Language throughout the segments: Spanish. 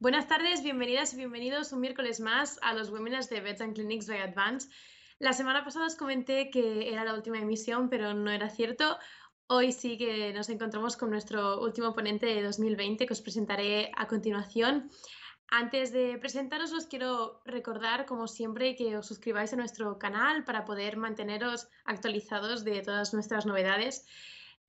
Buenas tardes, bienvenidas y bienvenidos un miércoles más a los webinars de Vets and Clinics by Advance. La semana pasada os comenté que era la última emisión, pero no era cierto. Hoy sí que nos encontramos con nuestro último ponente de 2020 que os presentaré a continuación. Antes de presentaros, os quiero recordar, como siempre, que os suscribáis a nuestro canal para poder manteneros actualizados de todas nuestras novedades.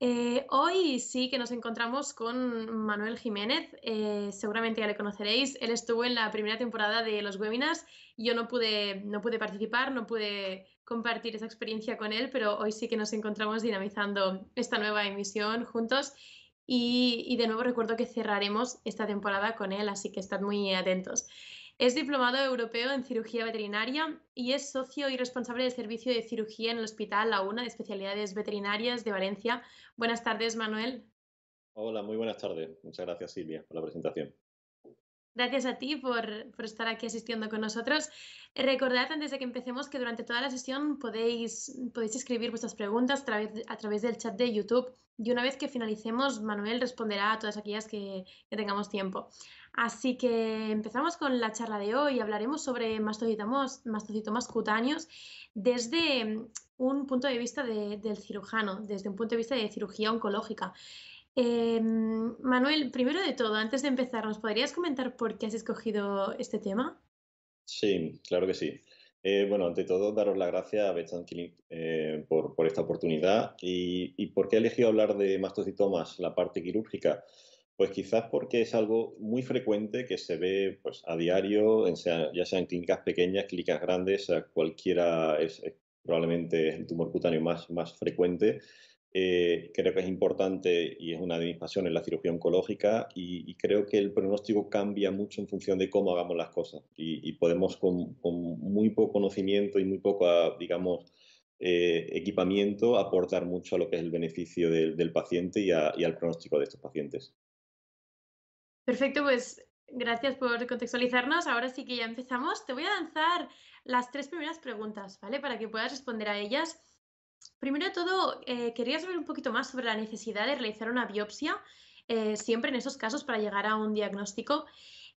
Eh, hoy sí que nos encontramos con Manuel Jiménez, eh, seguramente ya le conoceréis, él estuvo en la primera temporada de los webinars, yo no pude, no pude participar, no pude compartir esa experiencia con él, pero hoy sí que nos encontramos dinamizando esta nueva emisión juntos y, y de nuevo recuerdo que cerraremos esta temporada con él, así que estad muy atentos. Es diplomado europeo en cirugía veterinaria y es socio y responsable del servicio de cirugía en el Hospital La Una de Especialidades Veterinarias de Valencia. Buenas tardes, Manuel. Hola, muy buenas tardes. Muchas gracias, Silvia, por la presentación. Gracias a ti por, por, estar aquí asistiendo con nosotros. Recordad antes de que empecemos que durante toda la sesión podéis, podéis escribir vuestras preguntas a través, del chat de YouTube y una vez que finalicemos, Manuel responderá a todas aquellas que, tengamos tiempo. Así que empezamos con la charla de hoy. Hablaremos sobre mastocitomas, mastocitomas cutáneos desde un punto de vista del cirujano, desde un punto de vista de cirugía oncológica. Em, Manuel, primero de todo, antes de empezar, ¿nos podrías comentar por qué has escogido este tema? Sí, claro que sí. Eh, bueno, ante todo, daros las gracias a Bethan Clinic eh, por, esta oportunidad. ¿Y, por qué he elegido hablar de mastocitomas, la parte quirúrgica? Pues quizás porque es algo muy frecuente que se ve pues, a diario, en sea, ya sean clínicas pequeñas, clínicas grandes, cualquiera es, probablemente el tumor cutáneo más, más frecuente eh, creo que es importante y es una de mis pasiones la cirugía oncológica y, creo que el pronóstico cambia mucho en función de cómo hagamos las cosas y, podemos con, muy poco conocimiento y muy poco, ah, digamos, eh, equipamiento aportar mucho a lo que es el beneficio del, paciente y, y al pronóstico de estos pacientes. Perfecto, pues Gracias por contextualizarnos. Ahora sí que ya empezamos. Te voy a lanzar las tres primeras preguntas, ¿vale? Para que puedas responder a ellas. Primero de todo, eh, quería saber un poquito más sobre la necesidad de realizar una biopsia, eh, siempre en esos casos para llegar a un diagnóstico.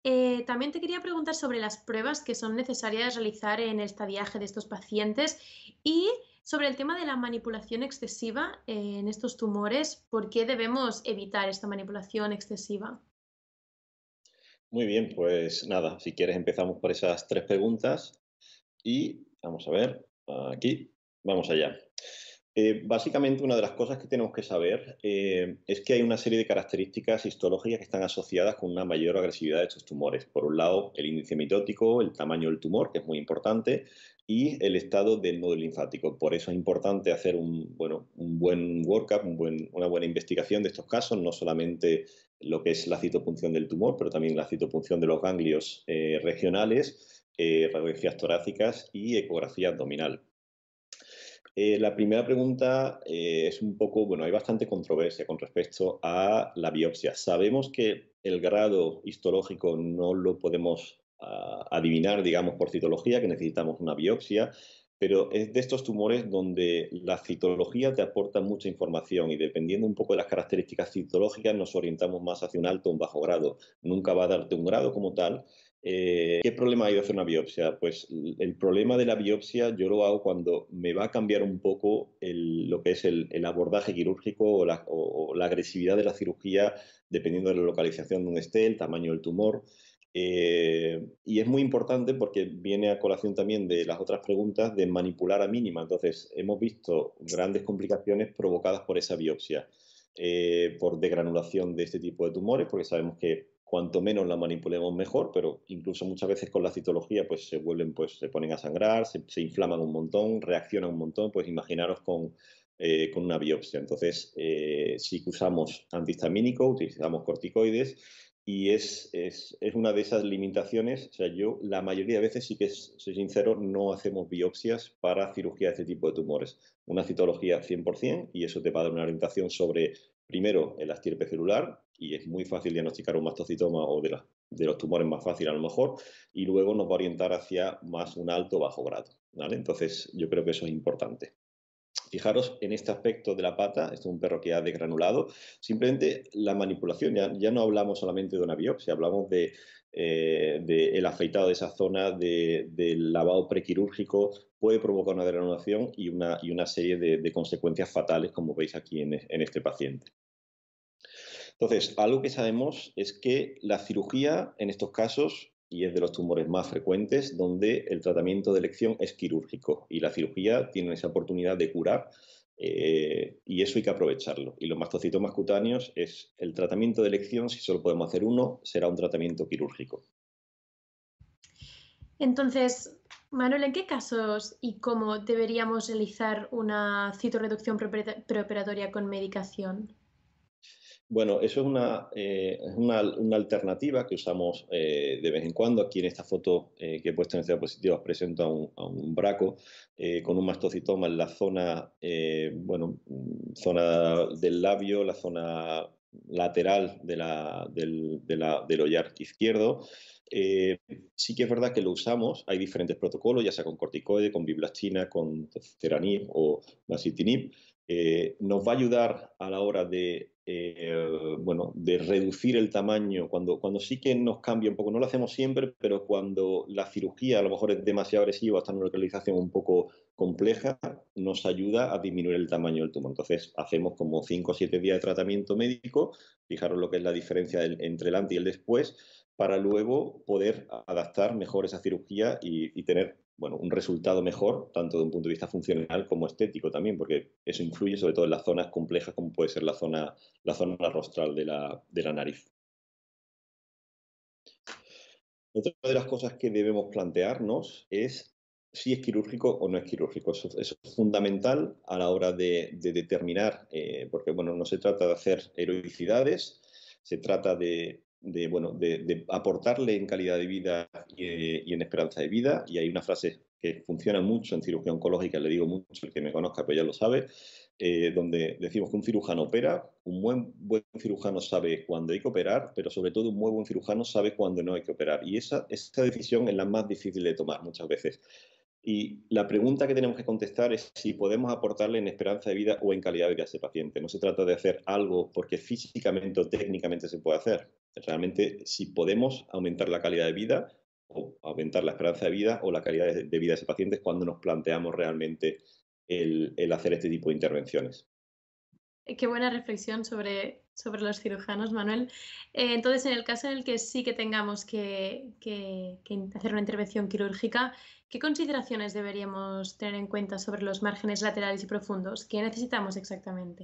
Eh, también te quería preguntar sobre las pruebas que son necesarias realizar en el estadiaje de estos pacientes y sobre el tema de la manipulación excesiva en estos tumores, ¿por qué debemos evitar esta manipulación excesiva? Muy bien, pues nada, si quieres empezamos por esas tres preguntas y vamos a ver, aquí, vamos allá. Eh, básicamente, una de las cosas que tenemos que saber eh, es que hay una serie de características histológicas que están asociadas con una mayor agresividad de estos tumores. Por un lado, el índice mitótico, el tamaño del tumor, que es muy importante, y el estado del nodo linfático. Por eso es importante hacer un, buen workup, una buena investigación de estos casos, no solamente lo que es la citopunción del tumor, pero también la citopunción de los ganglios eh, regionales, radiografías torácicas y ecografía abdominal. Eh, la primera pregunta eh, es un poco, bueno, hay bastante controversia con respecto a la biopsia. Sabemos que el grado histológico no lo podemos ah, adivinar, digamos, por citología, que necesitamos una biopsia, pero es de estos tumores donde la citología te aporta mucha información y dependiendo un poco de las características citológicas nos orientamos más hacia un alto o un bajo grado. Nunca va a darte un grado como tal, eh, ¿Qué problema hay de hacer una biopsia? Pues el problema de la biopsia yo lo hago cuando me va a cambiar un poco lo que es el, abordaje quirúrgico o la, agresividad de la cirugía, dependiendo de la localización donde esté, el tamaño del tumor. Eh, y es muy importante porque viene a colación también de las otras preguntas de manipular a mínima. Entonces, hemos visto grandes complicaciones provocadas por esa biopsia. Eh, por degranulación de este tipo de tumores, porque sabemos que cuanto menos la manipulemos mejor, pero incluso muchas veces con la citología pues se vuelven, pues se ponen a sangrar, se, inflaman un montón, reaccionan un montón, pues imaginaros con, eh, una biopsia. Entonces, si eh, sí usamos antihistamínico, utilizamos corticoides y es, es, es, una de esas limitaciones. O sea, yo la mayoría de veces, sí que soy sincero, no hacemos biopsias para cirugía de este tipo de tumores. Una citología 100% y eso te va a dar una orientación sobre, primero, el astirpe celular, y es muy fácil diagnosticar un mastocitoma o de, los tumores más fácil a lo mejor, y luego nos va a orientar hacia más un alto o bajo grado. ¿vale? Entonces, yo creo que eso es importante. Fijaros en este aspecto de la pata, esto es un perro que ha desgranulado, simplemente la manipulación, ya, no hablamos solamente de una biopsia, hablamos de, eh, el afeitado de esa zona, del lavado prequirúrgico, puede provocar una desgranulación y una, serie de, consecuencias fatales, como veis aquí en este paciente. Entonces, algo que sabemos es que la cirugía en estos casos, y es de los tumores más frecuentes, donde el tratamiento de elección es quirúrgico y la cirugía tiene esa oportunidad de curar eh, y eso hay que aprovecharlo. Y los mastocitomas cutáneos es el tratamiento de elección, si solo podemos hacer uno, será un tratamiento quirúrgico. Entonces, Manuel, ¿en qué casos y cómo deberíamos realizar una citorreducción preoperatoria con medicación? Bueno, eso eh, es una, una, alternativa que usamos eh, de vez en cuando. Aquí en esta foto eh, que he puesto en este diapositiva os presento a un, braco con un mastocitoma en la zona, bueno, zona del labio, la zona lateral de la, del, de izquierdo. sí que es verdad que lo usamos, hay diferentes protocolos, ya sea con corticoide, con biblastina, con ceranib o masitinib. nos va a ayudar a la hora de eh, bueno, de reducir el tamaño, cuando, cuando sí que nos cambia un poco, no lo hacemos siempre, pero cuando la cirugía a lo mejor es demasiado agresiva, está en una localización un poco compleja, nos ayuda a disminuir el tamaño del tumor. Entonces, hacemos como 5 o 7 días de tratamiento médico, fijaros lo que es la diferencia entre el antes y el después, para luego poder adaptar mejor esa cirugía y, tener bueno, un resultado mejor, tanto desde un punto de vista funcional como estético también, porque eso influye sobre todo en las zonas complejas como puede ser la zona, la zona rostral de la, nariz. Otra de las cosas que debemos plantearnos es si es quirúrgico o no es quirúrgico. Eso, es fundamental a la hora de, determinar, eh, porque bueno, no se trata de hacer heroicidades, se trata de de, bueno, de, aportarle en calidad de vida eh, y, en esperanza de vida. Y hay una frase que funciona mucho en cirugía oncológica, le digo mucho, el que me conozca pero ya lo sabe, eh, donde decimos que un cirujano opera, un buen, buen cirujano sabe cuándo hay que operar, pero sobre todo un muy buen cirujano sabe cuándo no hay que operar. Y esa, esa decisión es la más difícil de tomar muchas veces. Y la pregunta que tenemos que contestar es si podemos aportarle en esperanza de vida o en calidad de vida a ese paciente. No se trata de hacer algo porque físicamente o técnicamente se puede hacer. Realmente, si podemos aumentar la calidad de vida o aumentar la esperanza de vida o la calidad de vida de ese paciente es cuando nos planteamos realmente el, el hacer este tipo de intervenciones. Eh, qué buena reflexión sobre, sobre los cirujanos, Manuel. Eh, entonces, en el caso en el que sí que tengamos que, que, hacer una intervención quirúrgica, ¿qué consideraciones deberíamos tener en cuenta sobre los márgenes laterales y profundos? ¿Qué necesitamos exactamente?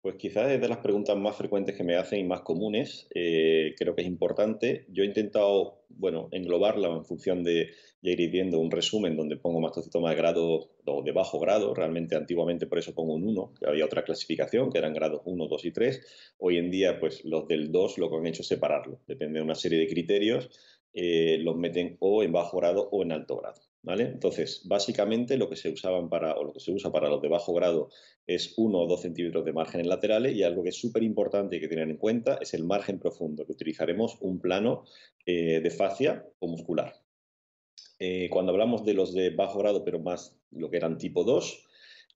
Pues quizás es de las preguntas más frecuentes que me hacen y más comunes. Eh, creo que es importante. Yo he intentado, bueno, englobarla en función de ir viendo un resumen donde pongo mastocitoma de grado o de bajo grado. Realmente antiguamente por eso pongo un 1, que había otra clasificación que eran grados 1, 2 y 3. Hoy en día, pues los del 2 lo que han hecho es separarlo. Depende de una serie de criterios, eh, los meten o en bajo grado o en alto grado. Entonces, básicamente lo que se usaban para, lo que se usa para los de bajo grado es 1 o dos centímetros de margen en laterales y algo que es súper importante y que tener en cuenta es el margen profundo, que utilizaremos un plano eh, de fascia o muscular. Eh, cuando hablamos de los de bajo grado, pero más lo que eran tipo 2,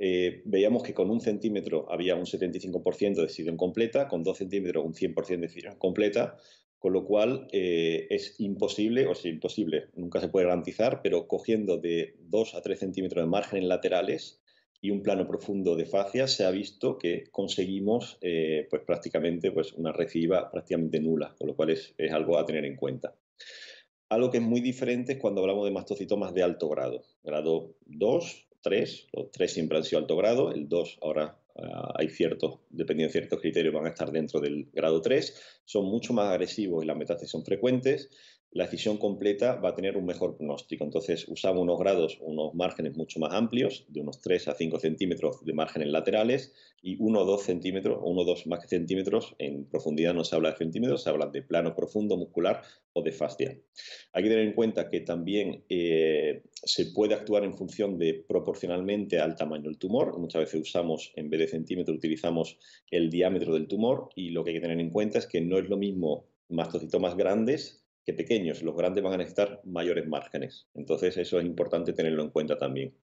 eh, veíamos que con un centímetro había un 75% de decisión completa, con dos centímetros un 100% de decisión completa, con lo cual eh, es imposible, o es imposible, nunca se puede garantizar, pero cogiendo de 2 a 3 centímetros de margen laterales y un plano profundo de fascia, se ha visto que conseguimos eh, pues prácticamente pues una reciba prácticamente nula, con lo cual es, es algo a tener en cuenta. Algo que es muy diferente es cuando hablamos de mastocitomas de alto grado, grado 2, 3, los 3 siempre han sido alto grado, el 2 ahora Ah, hay ciertos, dependiendo de ciertos criterios, van a estar dentro del grado 3, son mucho más agresivos y las metástasis son frecuentes, la decisión completa va a tener un mejor pronóstico. Entonces usamos unos grados, unos márgenes mucho más amplios, de unos 3 a 5 centímetros de márgenes laterales y 1 o 2 centímetros, 1 o 2 más que centímetros, en profundidad no se habla de centímetros, se habla de plano profundo muscular o de fascia. Hay que tener en cuenta que también eh, se puede actuar en función de proporcionalmente al tamaño del tumor. Muchas veces usamos, en vez de centímetro, utilizamos el diámetro del tumor y lo que hay que tener en cuenta es que no es lo mismo mastocitos más grandes que pequeños. Los grandes van a necesitar mayores márgenes. Entonces eso es importante tenerlo en cuenta también.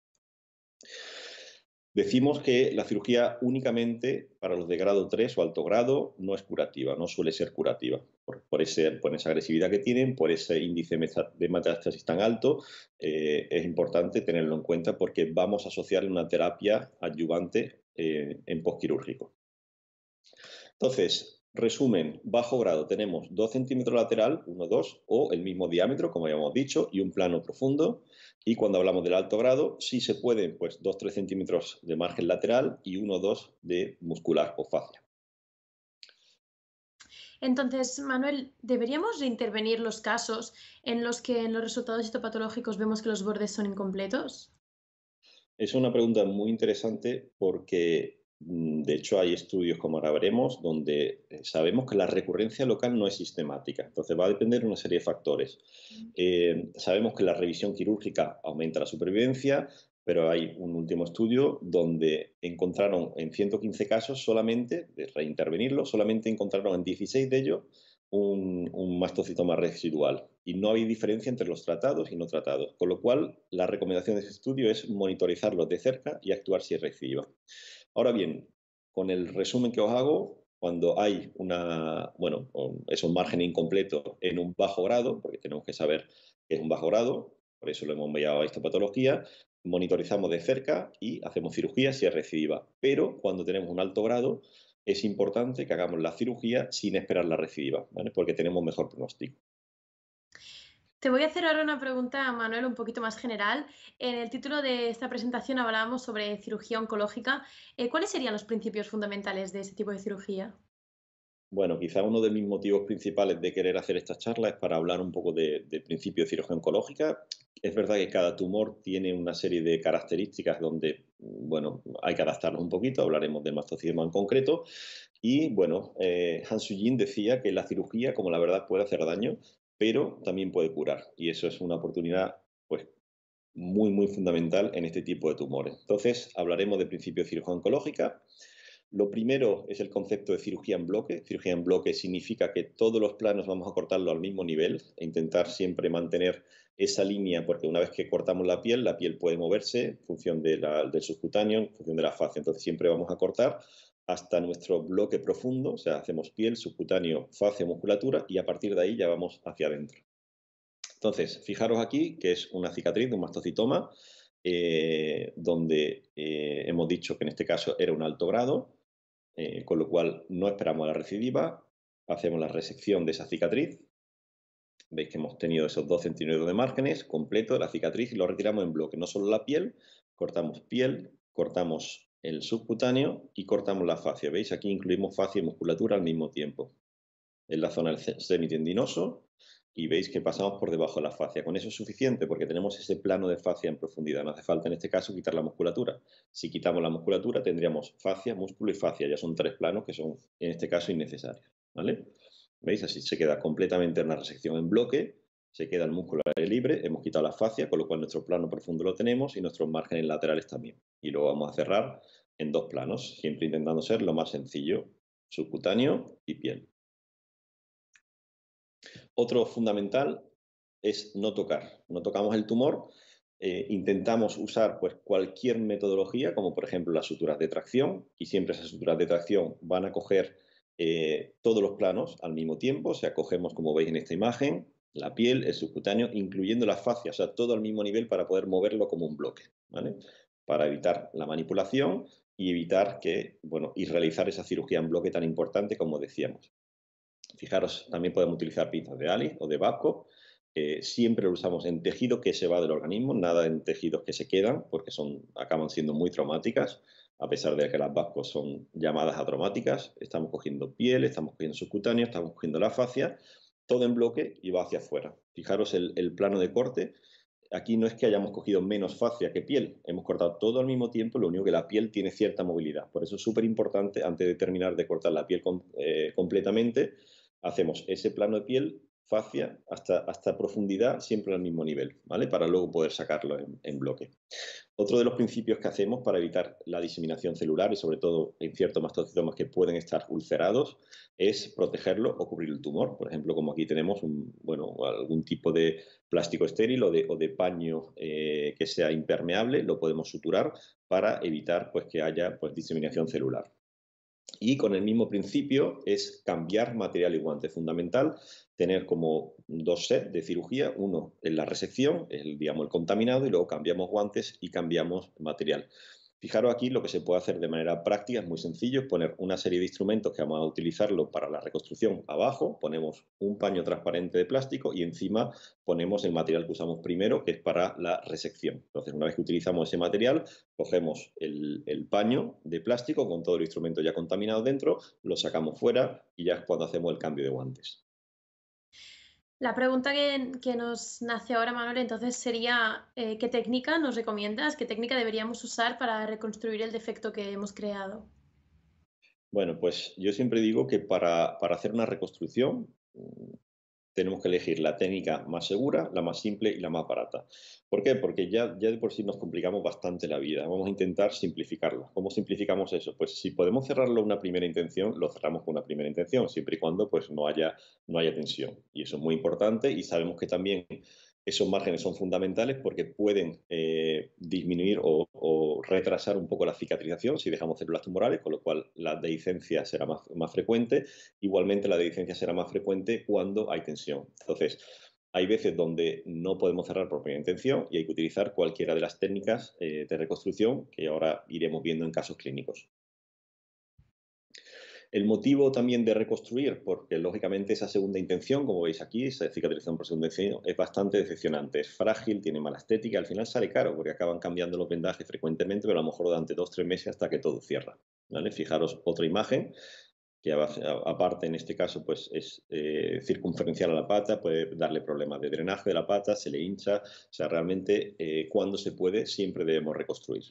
Decimos que la cirugía únicamente para los de grado 3 o alto grado no es curativa, no suele ser curativa, por, por esa agresividad que tienen, por ese índice de metástasis tan alto, eh, es importante tenerlo en cuenta porque vamos a asociar una terapia adyuvante eh, en postquirúrgico Entonces, Resumen, bajo grado tenemos 2 centímetros lateral, 1, 2, o el mismo diámetro, como habíamos dicho, y un plano profundo. Y cuando hablamos del alto grado, sí se pueden, pues 2, 3 centímetros de margen lateral y 1, 2 de muscular o fascia. Entonces, Manuel, ¿deberíamos intervenir los casos en los que en los resultados histopatológicos vemos que los bordes son incompletos? Es una pregunta muy interesante porque Mm, de hecho, hay estudios, como ahora veremos, donde eh, sabemos que la recurrencia local no es sistemática. Entonces, va a depender de una serie de factores. Eh, sabemos que la revisión quirúrgica aumenta la supervivencia, pero hay un último estudio donde encontraron en 115 casos solamente, de reintervenirlo, solamente encontraron en 16 de ellos un, un mastocitoma residual y no hay diferencia entre los tratados y no tratados, con lo cual la recomendación de este estudio es monitorizarlo de cerca y actuar si es recidiva. Ahora bien, con el resumen que os hago, cuando hay una, bueno, es un margen incompleto en un bajo grado, porque tenemos que saber que es un bajo grado, por eso lo hemos enviado a histopatología, monitorizamos de cerca y hacemos cirugía si es recidiva. Pero cuando tenemos un alto grado, es importante que hagamos la cirugía sin esperar la recidiva, porque tenemos mejor pronóstico. Te voy a hacer ahora una pregunta, Manuel, un poquito más general. En el título de esta presentación hablábamos sobre cirugía oncológica. Eh, ¿Cuáles serían los principios fundamentales de este tipo de cirugía? Bueno, quizá uno de mis motivos principales de querer hacer esta charla es para hablar un poco de, principio de cirugía oncológica. Es verdad que cada tumor tiene una serie de características donde, bueno, hay que adaptarlo un poquito, hablaremos del mastocitoma en concreto. Y bueno, eh, Han decía que la cirugía, como la verdad, puede hacer daño, pero también puede curar. Y eso es una oportunidad, pues, muy, muy fundamental en este tipo de tumores. Entonces, hablaremos de principio de cirugía oncológica. Lo primero es el concepto de cirugía en bloque. Cirugía en bloque significa que todos los planos vamos a cortarlo al mismo nivel e intentar siempre mantener esa línea, porque una vez que cortamos la piel, la piel puede moverse en función del subcutáneo, en función de la fase. Entonces siempre vamos a cortar hasta nuestro bloque profundo, o sea, hacemos piel, subcutáneo, fase, musculatura y a partir de ahí ya vamos hacia adentro. Entonces, fijaros aquí que es una cicatriz de un mastocitoma, eh, donde eh, hemos dicho que en este caso era un alto grado, eh, con lo cual no esperamos a la recidiva, hacemos la resección de esa cicatriz, veis que hemos tenido esos 2 centímetros de márgenes completo de la cicatriz y lo retiramos en bloque, no solo la piel, cortamos piel, cortamos el subcutáneo y cortamos la fascia, veis aquí incluimos fascia y musculatura al mismo tiempo. En la zona del semitendinoso y veis que pasamos por debajo de la fascia. Con eso es suficiente porque tenemos ese plano de fascia en profundidad. No hace falta en este caso quitar la musculatura. Si quitamos la musculatura tendríamos fascia, músculo y fascia. Ya son tres planos que son en este caso innecesarios. ¿Vale? ¿Veis? Así se queda completamente en resección en bloque, se queda el músculo al aire libre, hemos quitado la fascia, con lo cual nuestro plano profundo lo tenemos y nuestros márgenes laterales también. Y luego vamos a cerrar en dos planos, siempre intentando ser lo más sencillo, subcutáneo y piel. Otro fundamental es no tocar. No tocamos el tumor. Eh, intentamos usar pues, cualquier metodología, como por ejemplo las suturas de tracción, y siempre esas suturas de tracción van a coger eh, todos los planos al mismo tiempo. O sea, cogemos, como veis en esta imagen, la piel, el subcutáneo, incluyendo la fascia, o sea, todo al mismo nivel para poder moverlo como un bloque, ¿vale? Para evitar la manipulación y evitar que, bueno, y realizar esa cirugía en bloque tan importante como decíamos. Fijaros, también podemos utilizar pinzas de Ali o de vasco. siempre lo usamos en tejido que se va del organismo, nada en tejidos que se quedan, porque acaban siendo muy traumáticas, a pesar de que las vascos son llamadas a atraumáticas. Estamos cogiendo piel, estamos cogiendo subcutáneo, estamos cogiendo la fascia, todo en bloque y va hacia afuera. Fijaros el, plano de corte, aquí no es que hayamos cogido menos fascia que piel, hemos cortado todo al mismo tiempo, lo único que la piel tiene cierta movilidad. Por eso es súper importante, antes de terminar de cortar la piel eh, completamente, hacemos ese plano de piel, fascia, hasta, hasta profundidad, siempre al mismo nivel, ¿vale? Para luego poder sacarlo en, bloque. Otro de los principios que hacemos para evitar la diseminación celular y sobre todo en ciertos mastocitomas que pueden estar ulcerados es protegerlo o cubrir el tumor. Por ejemplo, como aquí tenemos un, bueno, algún tipo de plástico estéril o de, paño eh, que sea impermeable, lo podemos suturar para evitar pues, que haya pues, diseminación celular y con el mismo principio es cambiar material y guante. Fundamental tener como dos sets de cirugía, uno en la resección, digamos, el contaminado, y luego cambiamos guantes y cambiamos material. Fijaros aquí lo que se puede hacer de manera práctica, es muy sencillo, es poner una serie de instrumentos que vamos a utilizarlo para la reconstrucción abajo, ponemos un paño transparente de plástico y encima ponemos el material que usamos primero, que es para la resección. Entonces, una vez que utilizamos ese material, cogemos el, el paño de plástico con todo el instrumento ya contaminado dentro, lo sacamos fuera y ya es cuando hacemos el cambio de guantes. La pregunta que, que, nos nace ahora, Manuel, entonces sería, eh, ¿qué técnica nos recomiendas? ¿Qué técnica deberíamos usar para reconstruir el defecto que hemos creado? Bueno, pues yo siempre digo que para, para hacer una reconstrucción mm, tenemos que elegir la técnica más segura, la más simple y la más barata. ¿Por qué? Porque ya, ya de por sí nos complicamos bastante la vida. Vamos a intentar simplificarla. ¿Cómo simplificamos eso? Pues si podemos cerrarlo una primera intención, lo cerramos con una primera intención, siempre y cuando pues, no, haya, no haya tensión. Y eso es muy importante y sabemos que también esos márgenes son fundamentales porque pueden eh, disminuir o, retrasar un poco la cicatrización si dejamos células tumorales, con lo cual la dehiscencia será más, frecuente. Igualmente, la dehiscencia será más frecuente cuando hay tensión. Entonces, hay veces donde no podemos cerrar por primera intención y hay que utilizar cualquiera de las técnicas eh, de reconstrucción que ahora iremos viendo en casos clínicos. El motivo también de reconstruir, porque lógicamente esa segunda intención, como veis aquí, esa cicatrización por segunda intención, es bastante decepcionante. Es frágil, tiene mala estética, al final sale caro, porque acaban cambiando los vendajes frecuentemente, pero a lo mejor durante dos o tres meses hasta que todo cierra. ¿vale? Fijaros otra imagen, que aparte en este caso pues es eh, circunferencial a la pata, puede darle problemas de drenaje de la pata, se le hincha, o sea, realmente eh, cuando se puede siempre debemos reconstruir.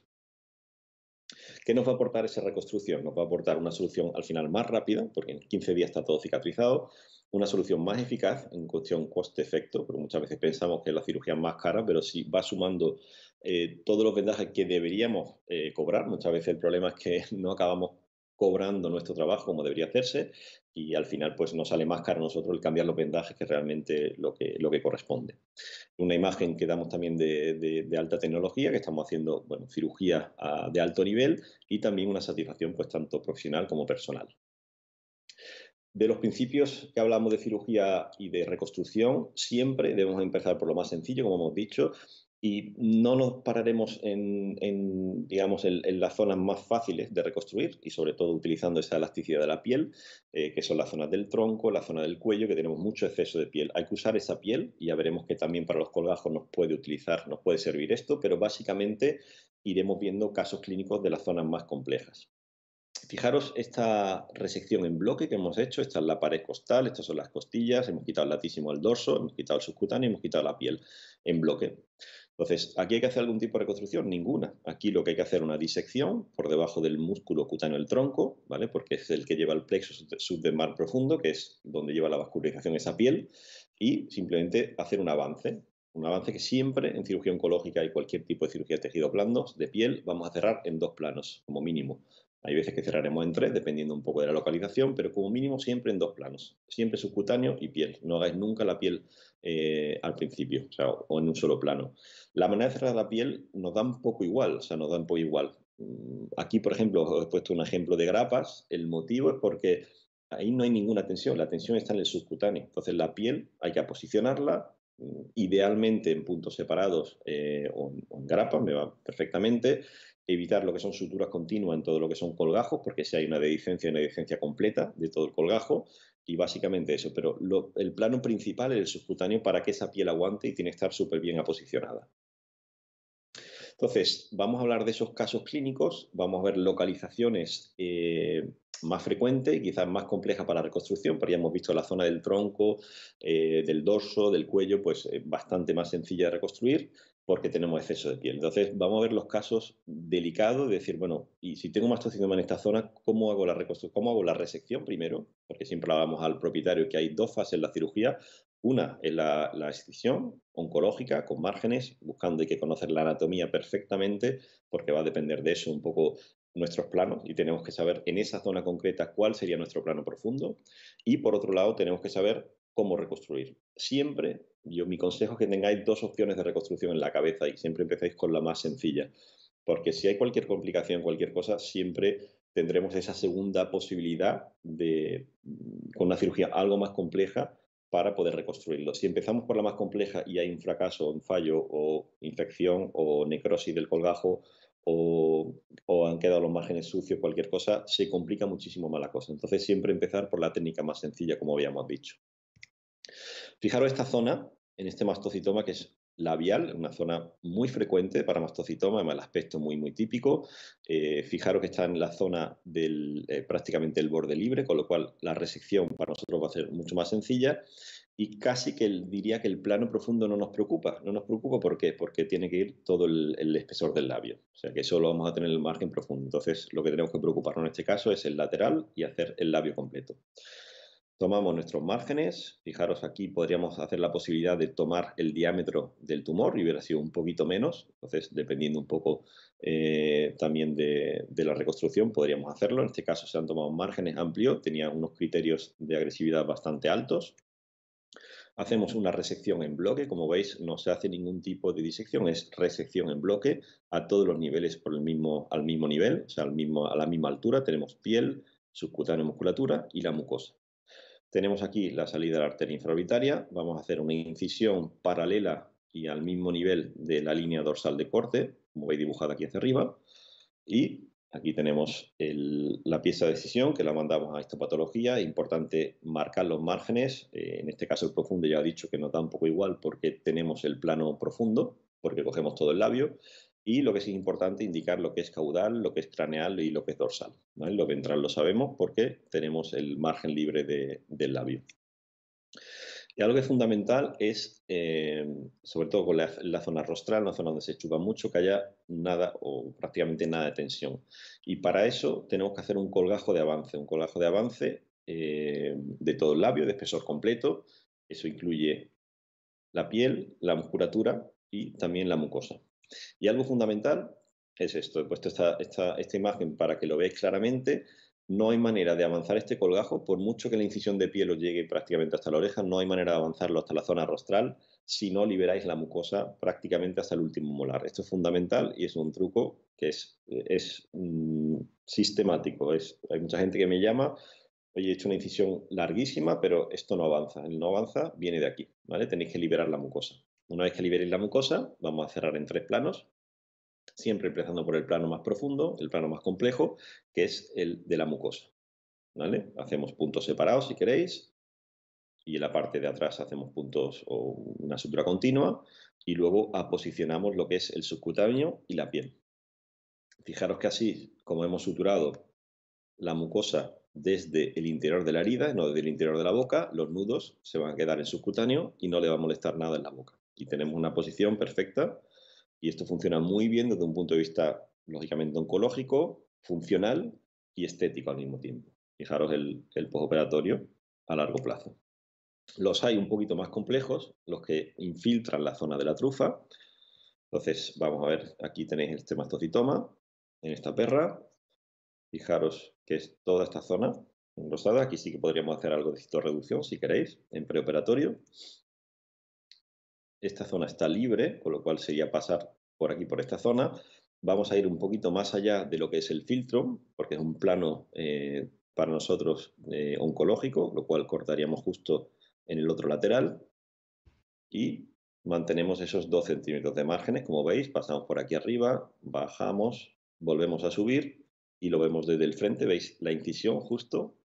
¿Qué nos va a aportar esa reconstrucción? Nos va a aportar una solución al final más rápida, porque en 15 días está todo cicatrizado, una solución más eficaz en cuestión coste-efecto, porque muchas veces pensamos que la cirugía es más cara, pero si va sumando eh, todos los vendajes que deberíamos eh, cobrar, muchas veces el problema es que no acabamos cobrando nuestro trabajo como debería hacerse, y al final pues nos sale más caro a nosotros el cambiar los vendajes que realmente lo que, lo que corresponde. Una imagen que damos también de, alta tecnología, que estamos haciendo bueno, ah, de alto nivel y también una satisfacción pues tanto profesional como personal. De los principios que hablamos de cirugía y de reconstrucción, siempre debemos empezar por lo más sencillo, como hemos dicho, y no nos pararemos en, digamos, en, las zonas más fáciles de reconstruir y sobre todo utilizando esa elasticidad de la piel, eh, que son las zonas del tronco, la zona del cuello, que tenemos mucho exceso de piel. Hay que usar esa piel y ya veremos que también para los colgajos nos puede utilizar, nos puede servir esto, pero básicamente iremos viendo casos clínicos de las zonas más complejas. Fijaros esta resección en bloque que hemos hecho, esta es la pared costal, estas son las costillas, hemos quitado el latísimo al dorso, hemos quitado el subcutáneo, hemos quitado la piel en bloque. Entonces, ¿aquí hay que hacer algún tipo de reconstrucción? Ninguna. Aquí lo que hay que hacer es una disección por debajo del músculo cutáneo del tronco, ¿vale? Porque es el que lleva el plexo subdermal profundo, que es donde lleva la vascularización esa piel, y simplemente hacer un avance. Un avance que siempre en cirugía oncológica y cualquier tipo de cirugía de tejido blando, de piel, vamos a cerrar en dos planos, como mínimo. Hay veces que cerraremos en tres, dependiendo un poco de la localización, pero como mínimo siempre en dos planos, siempre subcutáneo y piel. No hagáis nunca la piel eh, al principio, o, sea, en un solo plano. La manera de cerrar la piel nos da un poco igual, o sea, nos da un poco igual. Mm, aquí, por ejemplo, os he puesto un ejemplo de grapas. El motivo es porque ahí no hay ninguna tensión, la tensión está en el subcutáneo. Entonces la piel hay que posicionarla, mm, idealmente en puntos separados eh, o, en grapas, me va perfectamente, evitar lo que son suturas continuas en todo lo que son colgajos, porque si hay una dedicencia una dedicencia completa de todo el colgajo, y básicamente eso. Pero el plano principal es el subcutáneo para que esa piel aguante y tiene que estar súper bien aposicionada. Entonces, vamos a hablar de esos casos clínicos, vamos a ver localizaciones eh, más frecuente y quizás más compleja para la reconstrucción, pero ya hemos visto la zona del tronco, eh, del dorso, del cuello, pues es eh, bastante más sencilla de reconstruir porque tenemos exceso de piel. Entonces vamos a ver los casos delicados decir, bueno, y si tengo mastocitoma en esta zona, ¿cómo hago la reconstrucción? ¿Cómo hago la resección primero? Porque siempre hablamos al propietario que hay dos fases en la cirugía. Una es la, la excisión oncológica con márgenes, buscando y que conocer la anatomía perfectamente, porque va a depender de eso un poco nuestros planos y tenemos que saber en esa zona concreta cuál sería nuestro plano profundo y por otro lado tenemos que saber cómo reconstruir. Siempre, yo mi consejo es que tengáis dos opciones de reconstrucción en la cabeza y siempre empecéis con la más sencilla, porque si hay cualquier complicación, cualquier cosa, siempre tendremos esa segunda posibilidad de, mm, con una cirugía algo más compleja para poder reconstruirlo. Si empezamos por la más compleja y hay un fracaso, un fallo o infección o necrosis del colgajo, o, han quedado los márgenes sucios, cualquier cosa, se complica muchísimo más la cosa. Entonces siempre empezar por la técnica más sencilla, como habíamos dicho. Fijaros esta zona, en este mastocitoma, que es labial, una zona muy frecuente para mastocitoma, además el aspecto muy, muy típico. Eh, fijaros que está en la zona del eh, prácticamente el borde libre, con lo cual la resección para nosotros va a ser mucho más sencilla y casi que diría que el plano profundo no nos preocupa. No nos preocupa ¿por qué? porque tiene que ir todo el, espesor del labio. O sea que solo vamos a tener el margen profundo. Entonces lo que tenemos que preocuparnos en este caso es el lateral y hacer el labio completo. Tomamos nuestros márgenes, fijaros aquí podríamos hacer la posibilidad de tomar el diámetro del tumor y hubiera sido un poquito menos, entonces dependiendo un poco eh, también de, de, la reconstrucción podríamos hacerlo. En este caso se han tomado márgenes amplios, tenía unos criterios de agresividad bastante altos, Hacemos una resección en bloque, como veis no se hace ningún tipo de disección, es resección en bloque a todos los niveles por el mismo, al mismo nivel, o sea, al mismo, a la misma altura. Tenemos piel, subcutánea musculatura y la mucosa. Tenemos aquí la salida de la arteria infraorbitaria, vamos a hacer una incisión paralela y al mismo nivel de la línea dorsal de corte, como veis dibujada aquí hacia arriba, y Aquí tenemos la pieza de decisión que la mandamos a histopatología. Es importante marcar los márgenes. Eh, en este caso el profundo ya ha dicho que nos da un poco igual porque tenemos el plano profundo, porque cogemos todo el labio. Y lo que sí es importante, indicar lo que es caudal, lo que es craneal y lo que es dorsal. Lo ventral lo sabemos porque tenemos el margen libre del labio. Y algo que es fundamental es, eh, sobre todo con la, zona rostral, la zona donde se chupa mucho, que haya nada o prácticamente nada de tensión. Y para eso tenemos que hacer un colgajo de avance, un colgajo de avance eh, de todo el labio, de espesor completo. Eso incluye la piel, la musculatura y también la mucosa. Y algo fundamental es esto. He puesto esta, esta imagen para que lo veáis claramente no hay manera de avanzar este colgajo, por mucho que la incisión de piel os llegue prácticamente hasta la oreja, no hay manera de avanzarlo hasta la zona rostral si no liberáis la mucosa prácticamente hasta el último molar. Esto es fundamental y es un truco que es, mm, sistemático. hay mucha gente que me llama, oye, he hecho una incisión larguísima, pero esto no avanza. El no avanza viene de aquí, ¿vale? Tenéis que liberar la mucosa. Una vez que liberéis la mucosa, vamos a cerrar en tres planos, siempre empezando por el plano más profundo, el plano más complejo, que es el de la mucosa. Hacemos puntos separados si queréis, y en la parte de atrás hacemos puntos o una sutura continua, y luego aposicionamos lo que es el subcutáneo y la piel. Fijaros que así, como hemos suturado la mucosa desde el interior de la herida, no desde el interior de la boca, los nudos se van a quedar en subcutáneo y no le va a molestar nada en la boca. Y tenemos una posición perfecta y esto funciona muy bien desde un punto de vista, lógicamente, oncológico, funcional y estético al mismo tiempo. Fijaros el, el postoperatorio a largo plazo. Los hay un poquito más complejos, los que infiltran la zona de la trufa. Entonces, vamos a ver, aquí tenéis este mastocitoma en esta perra. Fijaros que es toda esta zona engrosada. Aquí sí que podríamos hacer algo de citorreducción, si queréis, en preoperatorio. Esta zona está libre, con lo cual sería pasar por aquí, por esta zona. Vamos a ir un poquito más allá de lo que es el filtro, porque es un plano eh, para nosotros eh, oncológico, lo cual cortaríamos justo en el otro lateral. Y mantenemos esos 2 centímetros de márgenes, como veis, pasamos por aquí arriba, bajamos, volvemos a subir y lo vemos desde el frente, veis la incisión justo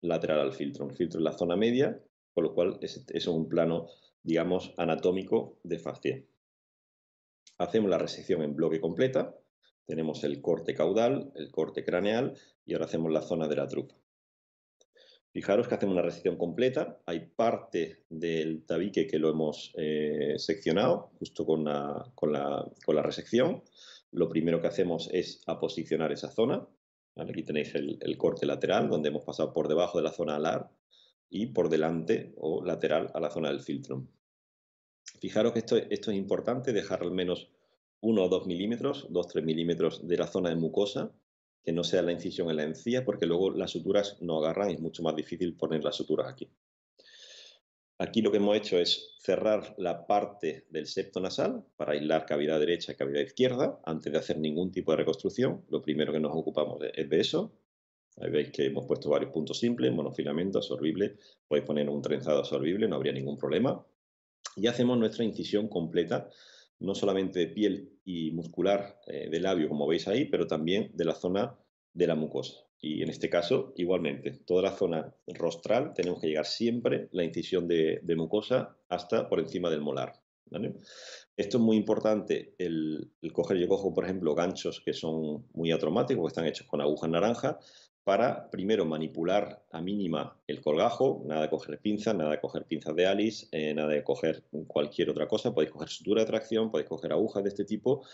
lateral al filtro. El filtro es la zona media con lo cual es, un plano, digamos, anatómico de fascia. Hacemos la resección en bloque completa, tenemos el corte caudal, el corte craneal y ahora hacemos la zona de la trupa. Fijaros que hacemos una resección completa, hay parte del tabique que lo hemos eh, seccionado justo con la, resección. Lo primero que hacemos es aposicionar esa zona. Aquí tenéis el, corte lateral donde hemos pasado por debajo de la zona alar y por delante o lateral a la zona del filtro. Fijaros que esto, es importante, dejar al menos 1 o 2 milímetros, 2-3 milímetros de la zona de mucosa, que no sea la incisión en la encía, porque luego las suturas no agarran y es mucho más difícil poner las suturas aquí. Aquí lo que hemos hecho es cerrar la parte del septo nasal para aislar cavidad derecha y cavidad izquierda antes de hacer ningún tipo de reconstrucción. Lo primero que nos ocupamos es de eso. Ahí veis que hemos puesto varios puntos simples, monofilamento, absorbible, podéis poner un trenzado absorbible, no habría ningún problema. Y hacemos nuestra incisión completa, no solamente de piel y muscular eh, del labio, como veis ahí, pero también de la zona de la mucosa. Y en este caso, igualmente, toda la zona rostral tenemos que llegar siempre la incisión de, mucosa hasta por encima del molar. Esto es muy importante, el, el, coger, yo cojo, por ejemplo, ganchos que son muy atromáticos, que están hechos con agujas naranjas, para primero manipular a mínima el colgajo, nada de coger pinzas, nada de coger pinzas de Alice, eh, nada de coger cualquier otra cosa, podéis coger sutura de tracción, podéis coger agujas de este tipo.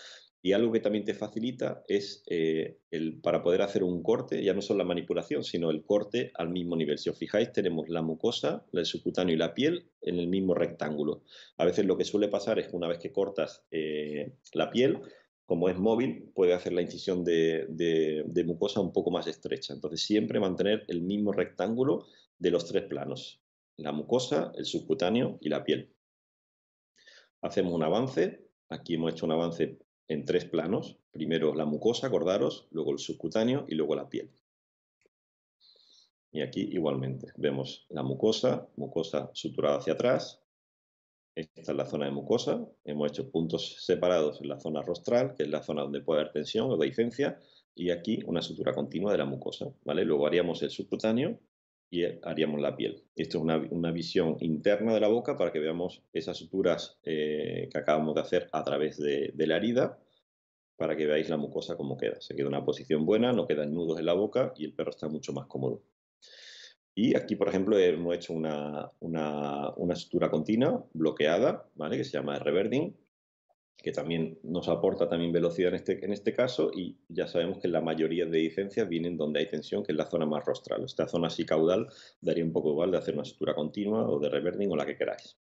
Y algo que también te facilita es eh, el, para poder hacer un corte, ya no solo la manipulación, sino el corte al mismo nivel. Si os fijáis, tenemos la mucosa, el subcutáneo y la piel en el mismo rectángulo. A veces lo que suele pasar es que una vez que cortas eh, la piel, como es móvil, puede hacer la incisión de, mucosa un poco más estrecha. Entonces, siempre mantener el mismo rectángulo de los tres planos, la mucosa, el subcutáneo y la piel. Hacemos un avance, aquí hemos hecho un avance en tres planos, primero la mucosa, acordaros, luego el subcutáneo y luego la piel. Y aquí igualmente, vemos la mucosa, mucosa suturada hacia atrás, esta es la zona de mucosa. Hemos hecho puntos separados en la zona rostral, que es la zona donde puede haber tensión o dehiscencia, y aquí una sutura continua de la mucosa. ¿vale? Luego haríamos el subcutáneo y haríamos la piel. Esto es una, visión interna de la boca para que veamos esas suturas eh, que acabamos de hacer a través de, de la herida para que veáis la mucosa cómo queda. Se queda en una posición buena, no quedan nudos en la boca y el perro está mucho más cómodo. Y aquí, por ejemplo, hemos hecho una, una, estructura continua bloqueada, ¿vale? que se llama reverding, que también nos aporta también velocidad en este, en este caso y ya sabemos que la mayoría de licencias vienen donde hay tensión, que es la zona más rostral. Esta zona así caudal daría un poco igual de hacer una estructura continua o de reverding o la que queráis.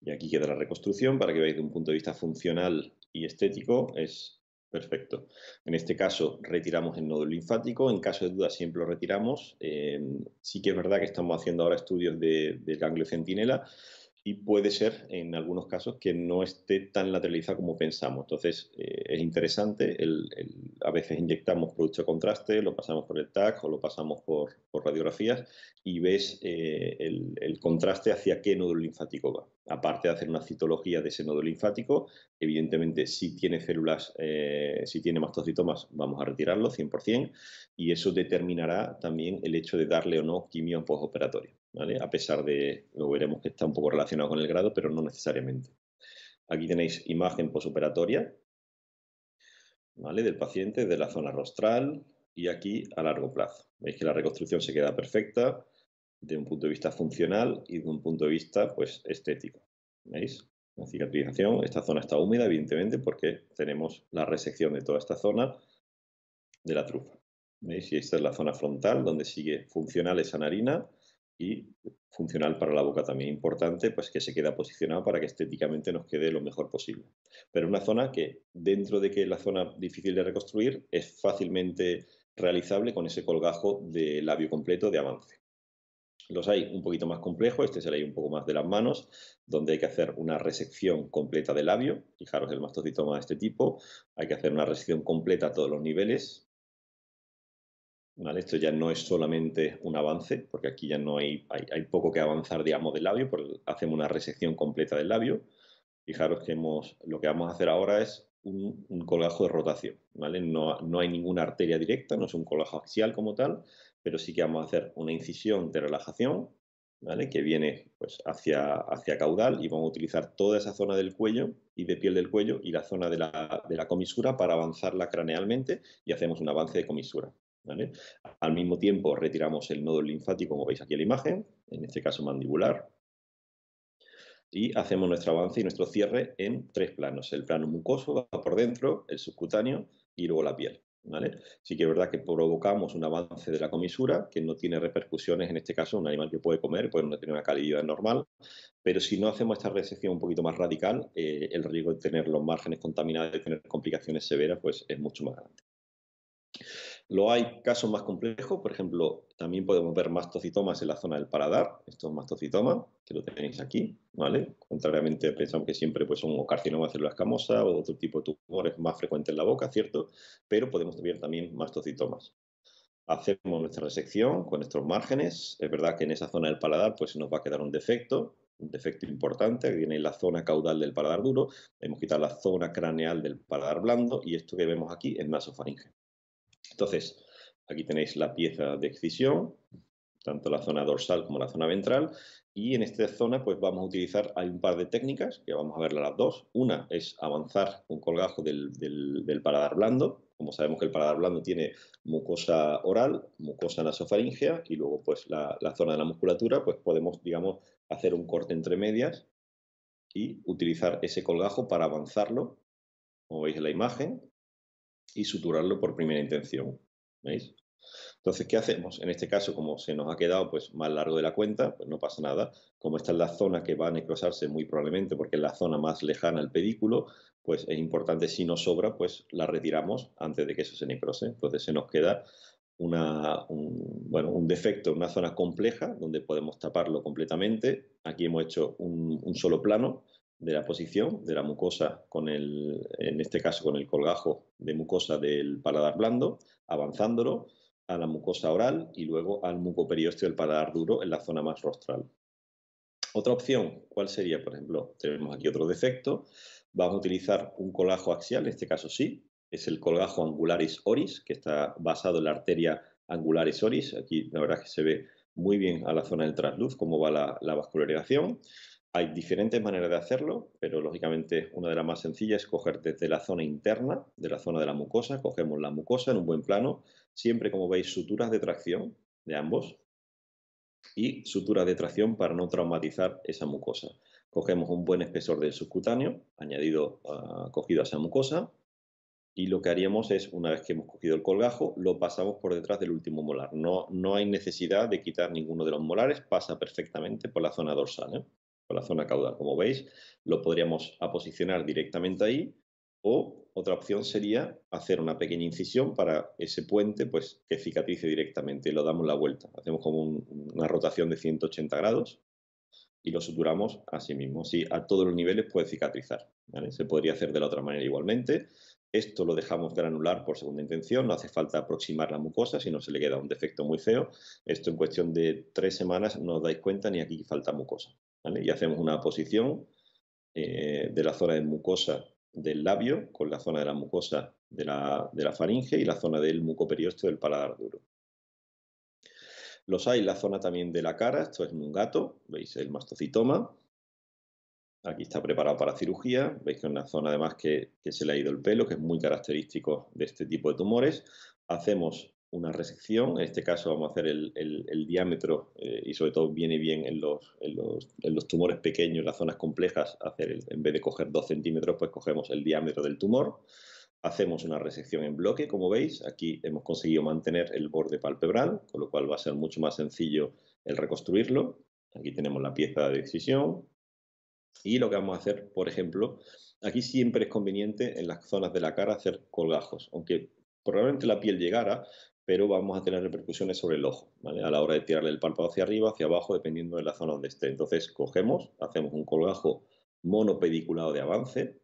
Y aquí queda la reconstrucción para que veáis de un punto de vista funcional y estético, es Perfecto. En este caso retiramos el nódulo linfático, en caso de duda siempre lo retiramos. Eh, sí que es verdad que estamos haciendo ahora estudios de, del ganglio centinela y puede ser en algunos casos que no esté tan lateralizada como pensamos. Entonces eh, es interesante, a veces inyectamos producto de contraste, lo pasamos por el TAC o lo pasamos por, radiografías y ves eh, el, contraste hacia qué nódulo linfático va. Aparte de hacer una citología de ese nódulo linfático, evidentemente si tiene células, eh, si tiene mastocitomas, vamos a retirarlo 100% y eso determinará también el hecho de darle o no quimio postoperatoria. A pesar de, lo veremos que está un poco relacionado con el grado, pero no necesariamente. Aquí tenéis imagen posoperatoria, Del paciente, de la zona rostral y aquí a largo plazo. Veis que la reconstrucción se queda perfecta de un punto de vista funcional y de un punto de vista, pues, estético. ¿Veis? La cicatrización, esta zona está húmeda, evidentemente, porque tenemos la resección de toda esta zona de la trufa. ¿Veis? Y esta es la zona frontal, donde sigue funcional esa narina y funcional para la boca también importante, pues que se queda posicionado para que estéticamente nos quede lo mejor posible. Pero una zona que dentro de que la zona difícil de reconstruir es fácilmente realizable con ese colgajo de labio completo de avance. Los hay un poquito más complejo, este es el un poco más de las manos, donde hay que hacer una resección completa del labio. Fijaros el mastocitoma de este tipo, hay que hacer una resección completa a todos los niveles, esto ya no es solamente un avance, porque aquí ya no hay, hay, poco que avanzar, digamos, del labio, porque hacemos una resección completa del labio. Fijaros que hemos, lo que vamos a hacer ahora es un, un colgajo de rotación, ¿vale? No, no, hay ninguna arteria directa, no es un colgajo axial como tal, pero sí que vamos a hacer una incisión de relajación, ¿vale? Que viene pues, hacia, hacia caudal y vamos a utilizar toda esa zona del cuello y de piel del cuello y la zona de la, de la comisura para avanzarla cranealmente y hacemos un avance de comisura. Al mismo tiempo retiramos el nodo linfático, como veis aquí en la imagen, en este caso mandibular, y hacemos nuestro avance y nuestro cierre en tres planos. El plano mucoso por dentro, el subcutáneo y luego la piel. ¿vale? Sí que es verdad que provocamos un avance de la comisura que no tiene repercusiones, en este caso, un animal que puede comer, puede tener una calidad normal, pero si no hacemos esta resección un poquito más radical, eh, el riesgo de tener los márgenes contaminados, y tener complicaciones severas, pues es mucho más grande. Lo hay casos más complejos, por ejemplo, también podemos ver mastocitomas en la zona del paladar, estos es mastocitomas, que lo tenéis aquí, ¿vale? Contrariamente, pensamos que siempre pues, son carcinomas de células escamosa o otro tipo de tumores más frecuentes en la boca, ¿cierto? Pero podemos ver también mastocitomas hacemos nuestra resección con nuestros márgenes. Es verdad que en esa zona del paladar pues nos va a quedar un defecto, un defecto importante que viene en la zona caudal del paladar duro. Hemos quitado la zona craneal del paladar blando y esto que vemos aquí es nasofaringe. Entonces, aquí tenéis la pieza de excisión, tanto la zona dorsal como la zona ventral, y en esta zona pues vamos a utilizar, hay un par de técnicas, que vamos a ver las dos. Una es avanzar un colgajo del, del, paladar blando, como sabemos que el paladar blando tiene mucosa oral, mucosa nasofaringea y luego pues la, la zona de la musculatura, pues podemos, digamos, hacer un corte entre medias y utilizar ese colgajo para avanzarlo, como veis en la imagen, y suturarlo por primera intención. ¿Veis? Entonces, ¿qué hacemos? En este caso, como se nos ha quedado pues, más largo de la cuenta, pues no pasa nada. Como esta es la zona que va a necrosarse muy probablemente porque es la zona más lejana al pedículo, pues es importante, si nos sobra, pues la retiramos antes de que eso se necrose. Entonces se nos queda un, defecto, una zona compleja donde podemos taparlo completamente. Aquí hemos hecho un, un solo plano de la posición de la mucosa, con el, en este caso con el colgajo de mucosa del paladar blando, avanzándolo a la mucosa oral y luego al periósteo del paladar duro en la zona más rostral. Otra opción, ¿cuál sería? Por ejemplo, tenemos aquí otro defecto. Vamos a utilizar un colgajo axial, en este caso sí, es el colgajo angularis oris, que está basado en la arteria angularis oris. Aquí la verdad es que se ve muy bien a la zona del trasluz cómo va la vascularización. Hay diferentes maneras de hacerlo, pero lógicamente una de las más sencillas es coger desde la zona interna, de la zona de la mucosa, cogemos la mucosa en un buen plano, siempre como veis suturas de tracción de ambos y suturas de tracción para no traumatizar esa mucosa. Cogemos un buen espesor del subcutáneo, añadido, ah, cogido a esa mucosa, y lo que haríamos es, una vez que hemos cogido el colgajo, lo pasamos por detrás del último molar. No, no hay necesidad de quitar ninguno de los molares, pasa perfectamente por la zona dorsal. ¿eh? la zona caudal. Como veis, lo podríamos aposicionar directamente ahí o otra opción sería hacer una pequeña incisión para ese puente pues, que cicatrice directamente y lo damos la vuelta. Hacemos como una rotación de 180 grados y lo suturamos a sí mismo. Si a todos los niveles puede cicatrizar. Se podría hacer de la otra manera igualmente. Esto lo dejamos granular por segunda intención, no hace falta aproximar la mucosa, si no se le queda un defecto muy feo. Esto en cuestión de tres semanas no os dais cuenta ni aquí falta mucosa. Y hacemos una posición eh, de la zona de mucosa del labio con la zona de la mucosa de la, faringe y la zona del mucoperiósteo del paladar duro. Los hay en la zona también de la cara, esto es un gato, veis el mastocitoma. Aquí está preparado para cirugía, veis que es una zona además que, que se le ha ido el pelo, que es muy característico de este tipo de tumores. Hacemos una resección. En este caso vamos a hacer el, diámetro eh, y sobre todo viene bien en los, en los, tumores pequeños, las zonas complejas, hacer en vez de coger 2 centímetros, pues cogemos el diámetro del tumor. Hacemos una resección en bloque, como veis, aquí hemos conseguido mantener el borde palpebral, con lo cual va a ser mucho más sencillo el reconstruirlo. Aquí tenemos la pieza de decisión. y lo que vamos a hacer, por ejemplo, aquí siempre es conveniente en las zonas de la cara hacer colgajos, aunque probablemente la piel llegara, pero vamos a tener repercusiones sobre el ojo, A la hora de tirarle el párpado hacia arriba, hacia abajo, dependiendo de la zona donde esté. Entonces cogemos, hacemos un colgajo monopediculado de avance,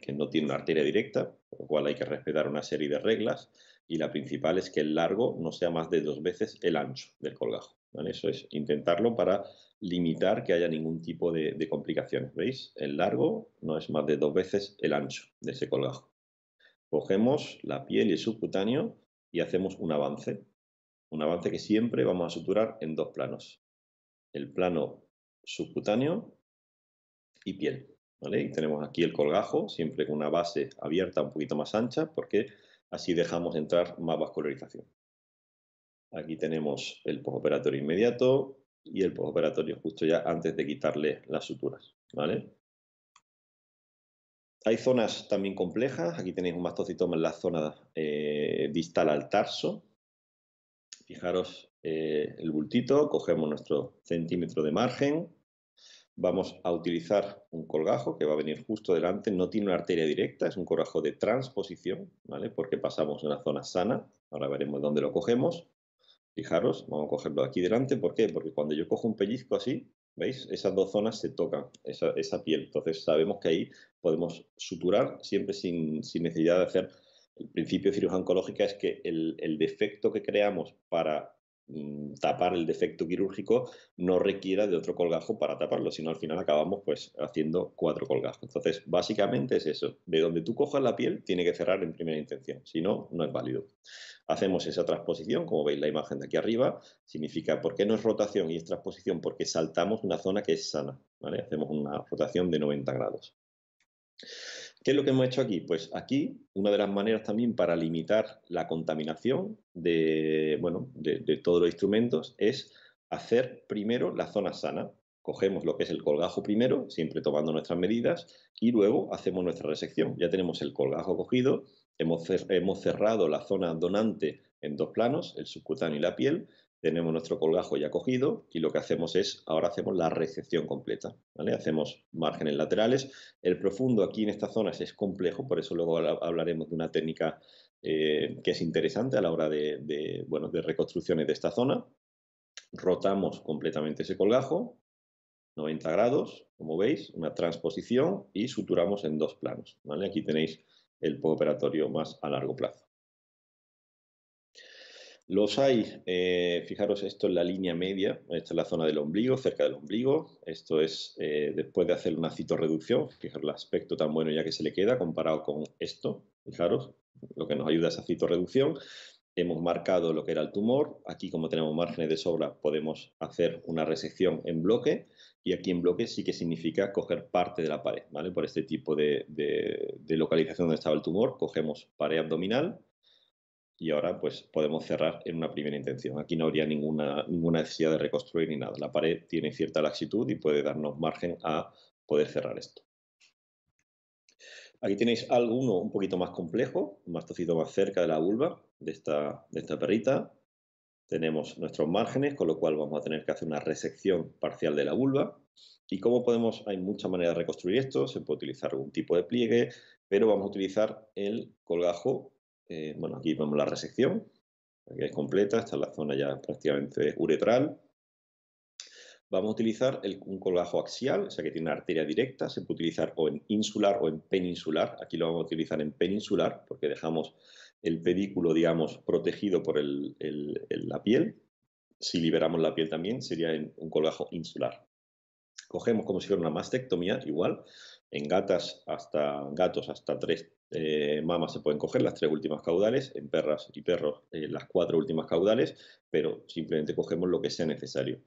Que no tiene una arteria directa, por lo cual hay que respetar una serie de reglas y la principal es que el largo no sea más de dos veces el ancho del colgajo. Eso es intentarlo para limitar que haya ningún tipo de, complicaciones. ¿Veis? El largo no es más de dos veces el ancho de ese colgajo. Cogemos la piel y el subcutáneo y hacemos un avance. Un avance que siempre vamos a suturar en dos planos. El plano subcutáneo y piel. ¿vale? Y tenemos aquí el colgajo, siempre con una base abierta un poquito más ancha, porque así dejamos entrar más vascularización. Aquí tenemos el posoperatorio inmediato y el posoperatorio justo ya antes de quitarle las suturas. ¿vale? Hay zonas también complejas. Aquí tenéis un mastocitoma en la zona distal eh, al tarso. Fijaros eh, el bultito, cogemos nuestro centímetro de margen. Vamos a utilizar un colgajo que va a venir justo delante. No tiene una arteria directa, es un colgajo de transposición, ¿vale? Porque pasamos en una zona sana. Ahora veremos dónde lo cogemos. Fijaros, vamos a cogerlo aquí delante. ¿Por qué? Porque cuando yo cojo un pellizco así, ¿Veis? Esas dos zonas se tocan, esa, piel. Entonces sabemos que ahí podemos suturar siempre sin, necesidad de hacer... El principio de cirugía oncológica es que el, el defecto que creamos para Mm, tapar el defecto quirúrgico no requiera de otro colgajo para taparlo, sino al final acabamos pues haciendo cuatro colgajos. Entonces, básicamente es eso, de donde tú cojas la piel tiene que cerrar en primera intención, si no, no es válido. Hacemos esa transposición, como veis la imagen de aquí arriba, significa por qué no es rotación y es transposición, porque saltamos una zona que es sana, ¿vale? Hacemos una rotación de 90 grados. ¿Qué es lo que hemos hecho aquí? Pues aquí, una de las maneras también para limitar la contaminación de, bueno, todos los instrumentos es hacer primero la zona sana. Cogemos lo que es el colgajo primero, siempre tomando nuestras medidas, y luego hacemos nuestra resección. Ya tenemos el colgajo cogido, hemos, cerrado la zona donante en dos planos, el subcutáneo y la piel, tenemos nuestro colgajo ya cogido y lo que hacemos es, ahora hacemos la recepción completa, ¿vale? Hacemos márgenes laterales. El profundo aquí en esta zonas es complejo, por eso luego hablaremos de una técnica eh, que es interesante a la hora de, bueno, de reconstrucciones de esta zona. Rotamos completamente ese colgajo, 90 grados, como veis, una transposición y suturamos en dos planos, ¿vale? Aquí tenéis el operatorio más a largo plazo. Los hay, eh, fijaros, esto es la línea media, esta es la zona del ombligo, cerca del ombligo, esto es eh, después de hacer una citorreducción, fijaros el aspecto tan bueno ya que se le queda comparado con esto, fijaros, lo que nos ayuda a esa citorreducción. Hemos marcado lo que era el tumor, aquí como tenemos márgenes de sobra podemos hacer una resección en bloque y aquí en bloque sí que significa coger parte de la pared, ¿vale? Por este tipo de localización donde estaba el tumor, cogemos pared abdominal, y ahora pues podemos cerrar en una primera intención. Aquí no habría ninguna, ninguna necesidad de reconstruir ni nada. La pared tiene cierta laxitud y puede darnos margen a poder cerrar esto. Aquí tenéis alguno un poquito más complejo, un mastocito más cerca de la vulva de esta, de esta perrita. Tenemos nuestros márgenes, con lo cual vamos a tener que hacer una resección parcial de la vulva. ¿Y cómo podemos? Hay muchas maneras de reconstruir esto, se puede utilizar algún tipo de pliegue, pero vamos a utilizar el colgajo eh, bueno, aquí vemos la resección, aquí es completa, esta es la zona ya prácticamente uretral. Vamos a utilizar un colgajo axial, o sea que tiene una arteria directa, se puede utilizar o en insular o en peninsular. Aquí lo vamos a utilizar en peninsular porque dejamos el pedículo, digamos, protegido por la piel. Si liberamos la piel también sería en un colgajo insular cogemos como si fuera una mastectomía, igual, en gatas hasta, gatos hasta tres eh, mamas se pueden coger, las tres últimas caudales, en perras y perros eh, las cuatro últimas caudales, pero simplemente cogemos lo que sea necesario.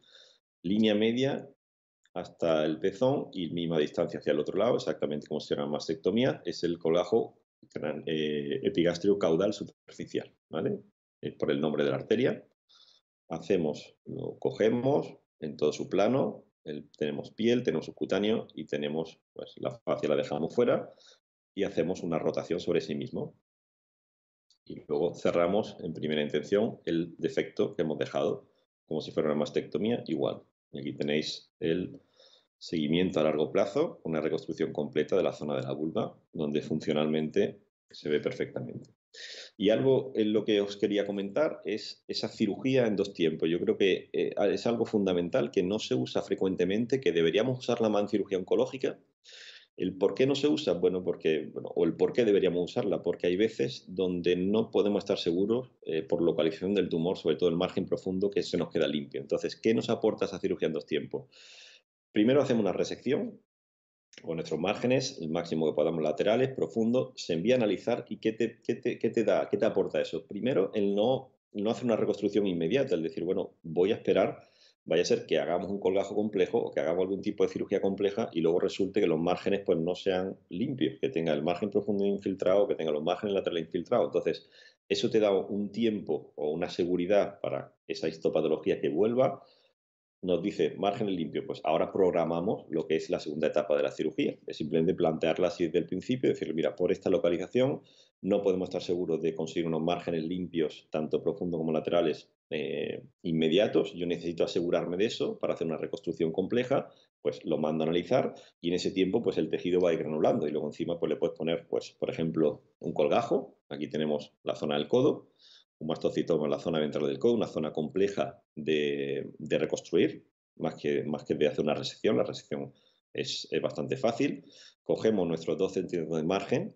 Línea media hasta el pezón y misma distancia hacia el otro lado, exactamente como si fuera una mastectomía, es el colajo eh, epigastrio caudal superficial, ¿vale? por el nombre de la arteria. Hacemos, lo cogemos en todo su plano, tenemos piel, tenemos subcutáneo y tenemos, pues la fascia la dejamos fuera y hacemos una rotación sobre sí mismo. Y luego cerramos en primera intención el defecto que hemos dejado, como si fuera una mastectomía, igual. Y aquí tenéis el seguimiento a largo plazo, una reconstrucción completa de la zona de la vulva, donde funcionalmente se ve perfectamente. Y algo en lo que os quería comentar es esa cirugía en dos tiempos. Yo creo que eh, es algo fundamental que no se usa frecuentemente, que deberíamos usarla más en cirugía oncológica. ¿El por qué no se usa? Bueno, porque, o el por qué deberíamos usarla, porque hay veces donde no podemos estar seguros eh, por localización del tumor, sobre todo el margen profundo, que se nos queda limpio. Entonces, ¿qué nos aporta esa cirugía en dos tiempos? Primero hacemos una resección, o nuestros márgenes, el máximo que podamos laterales, profundo, se envía a analizar y qué te, da, qué te aporta eso. Primero, el no, no hacer una reconstrucción inmediata, el decir, bueno, voy a esperar, vaya a ser que hagamos un colgajo complejo o que hagamos algún tipo de cirugía compleja y luego resulte que los márgenes pues no sean limpios, que tenga el margen profundo infiltrado, que tenga los márgenes laterales infiltrados. Entonces, eso te da un tiempo o una seguridad para esa histopatología que vuelva, nos dice márgenes limpio, pues ahora programamos lo que es la segunda etapa de la cirugía. Es simplemente plantearla así desde el principio, decir, mira, por esta localización no podemos estar seguros de conseguir unos márgenes limpios, tanto profundos como laterales, eh, inmediatos. Yo necesito asegurarme de eso para hacer una reconstrucción compleja, pues lo mando a analizar y en ese tiempo pues el tejido va a ir granulando y luego encima pues le puedes poner, pues por ejemplo, un colgajo. Aquí tenemos la zona del codo un mastocitoma en la zona ventral del codo, una zona compleja de, reconstruir, más que, más que de hacer una resección. La resección es, bastante fácil. Cogemos nuestros 2 centímetros de margen,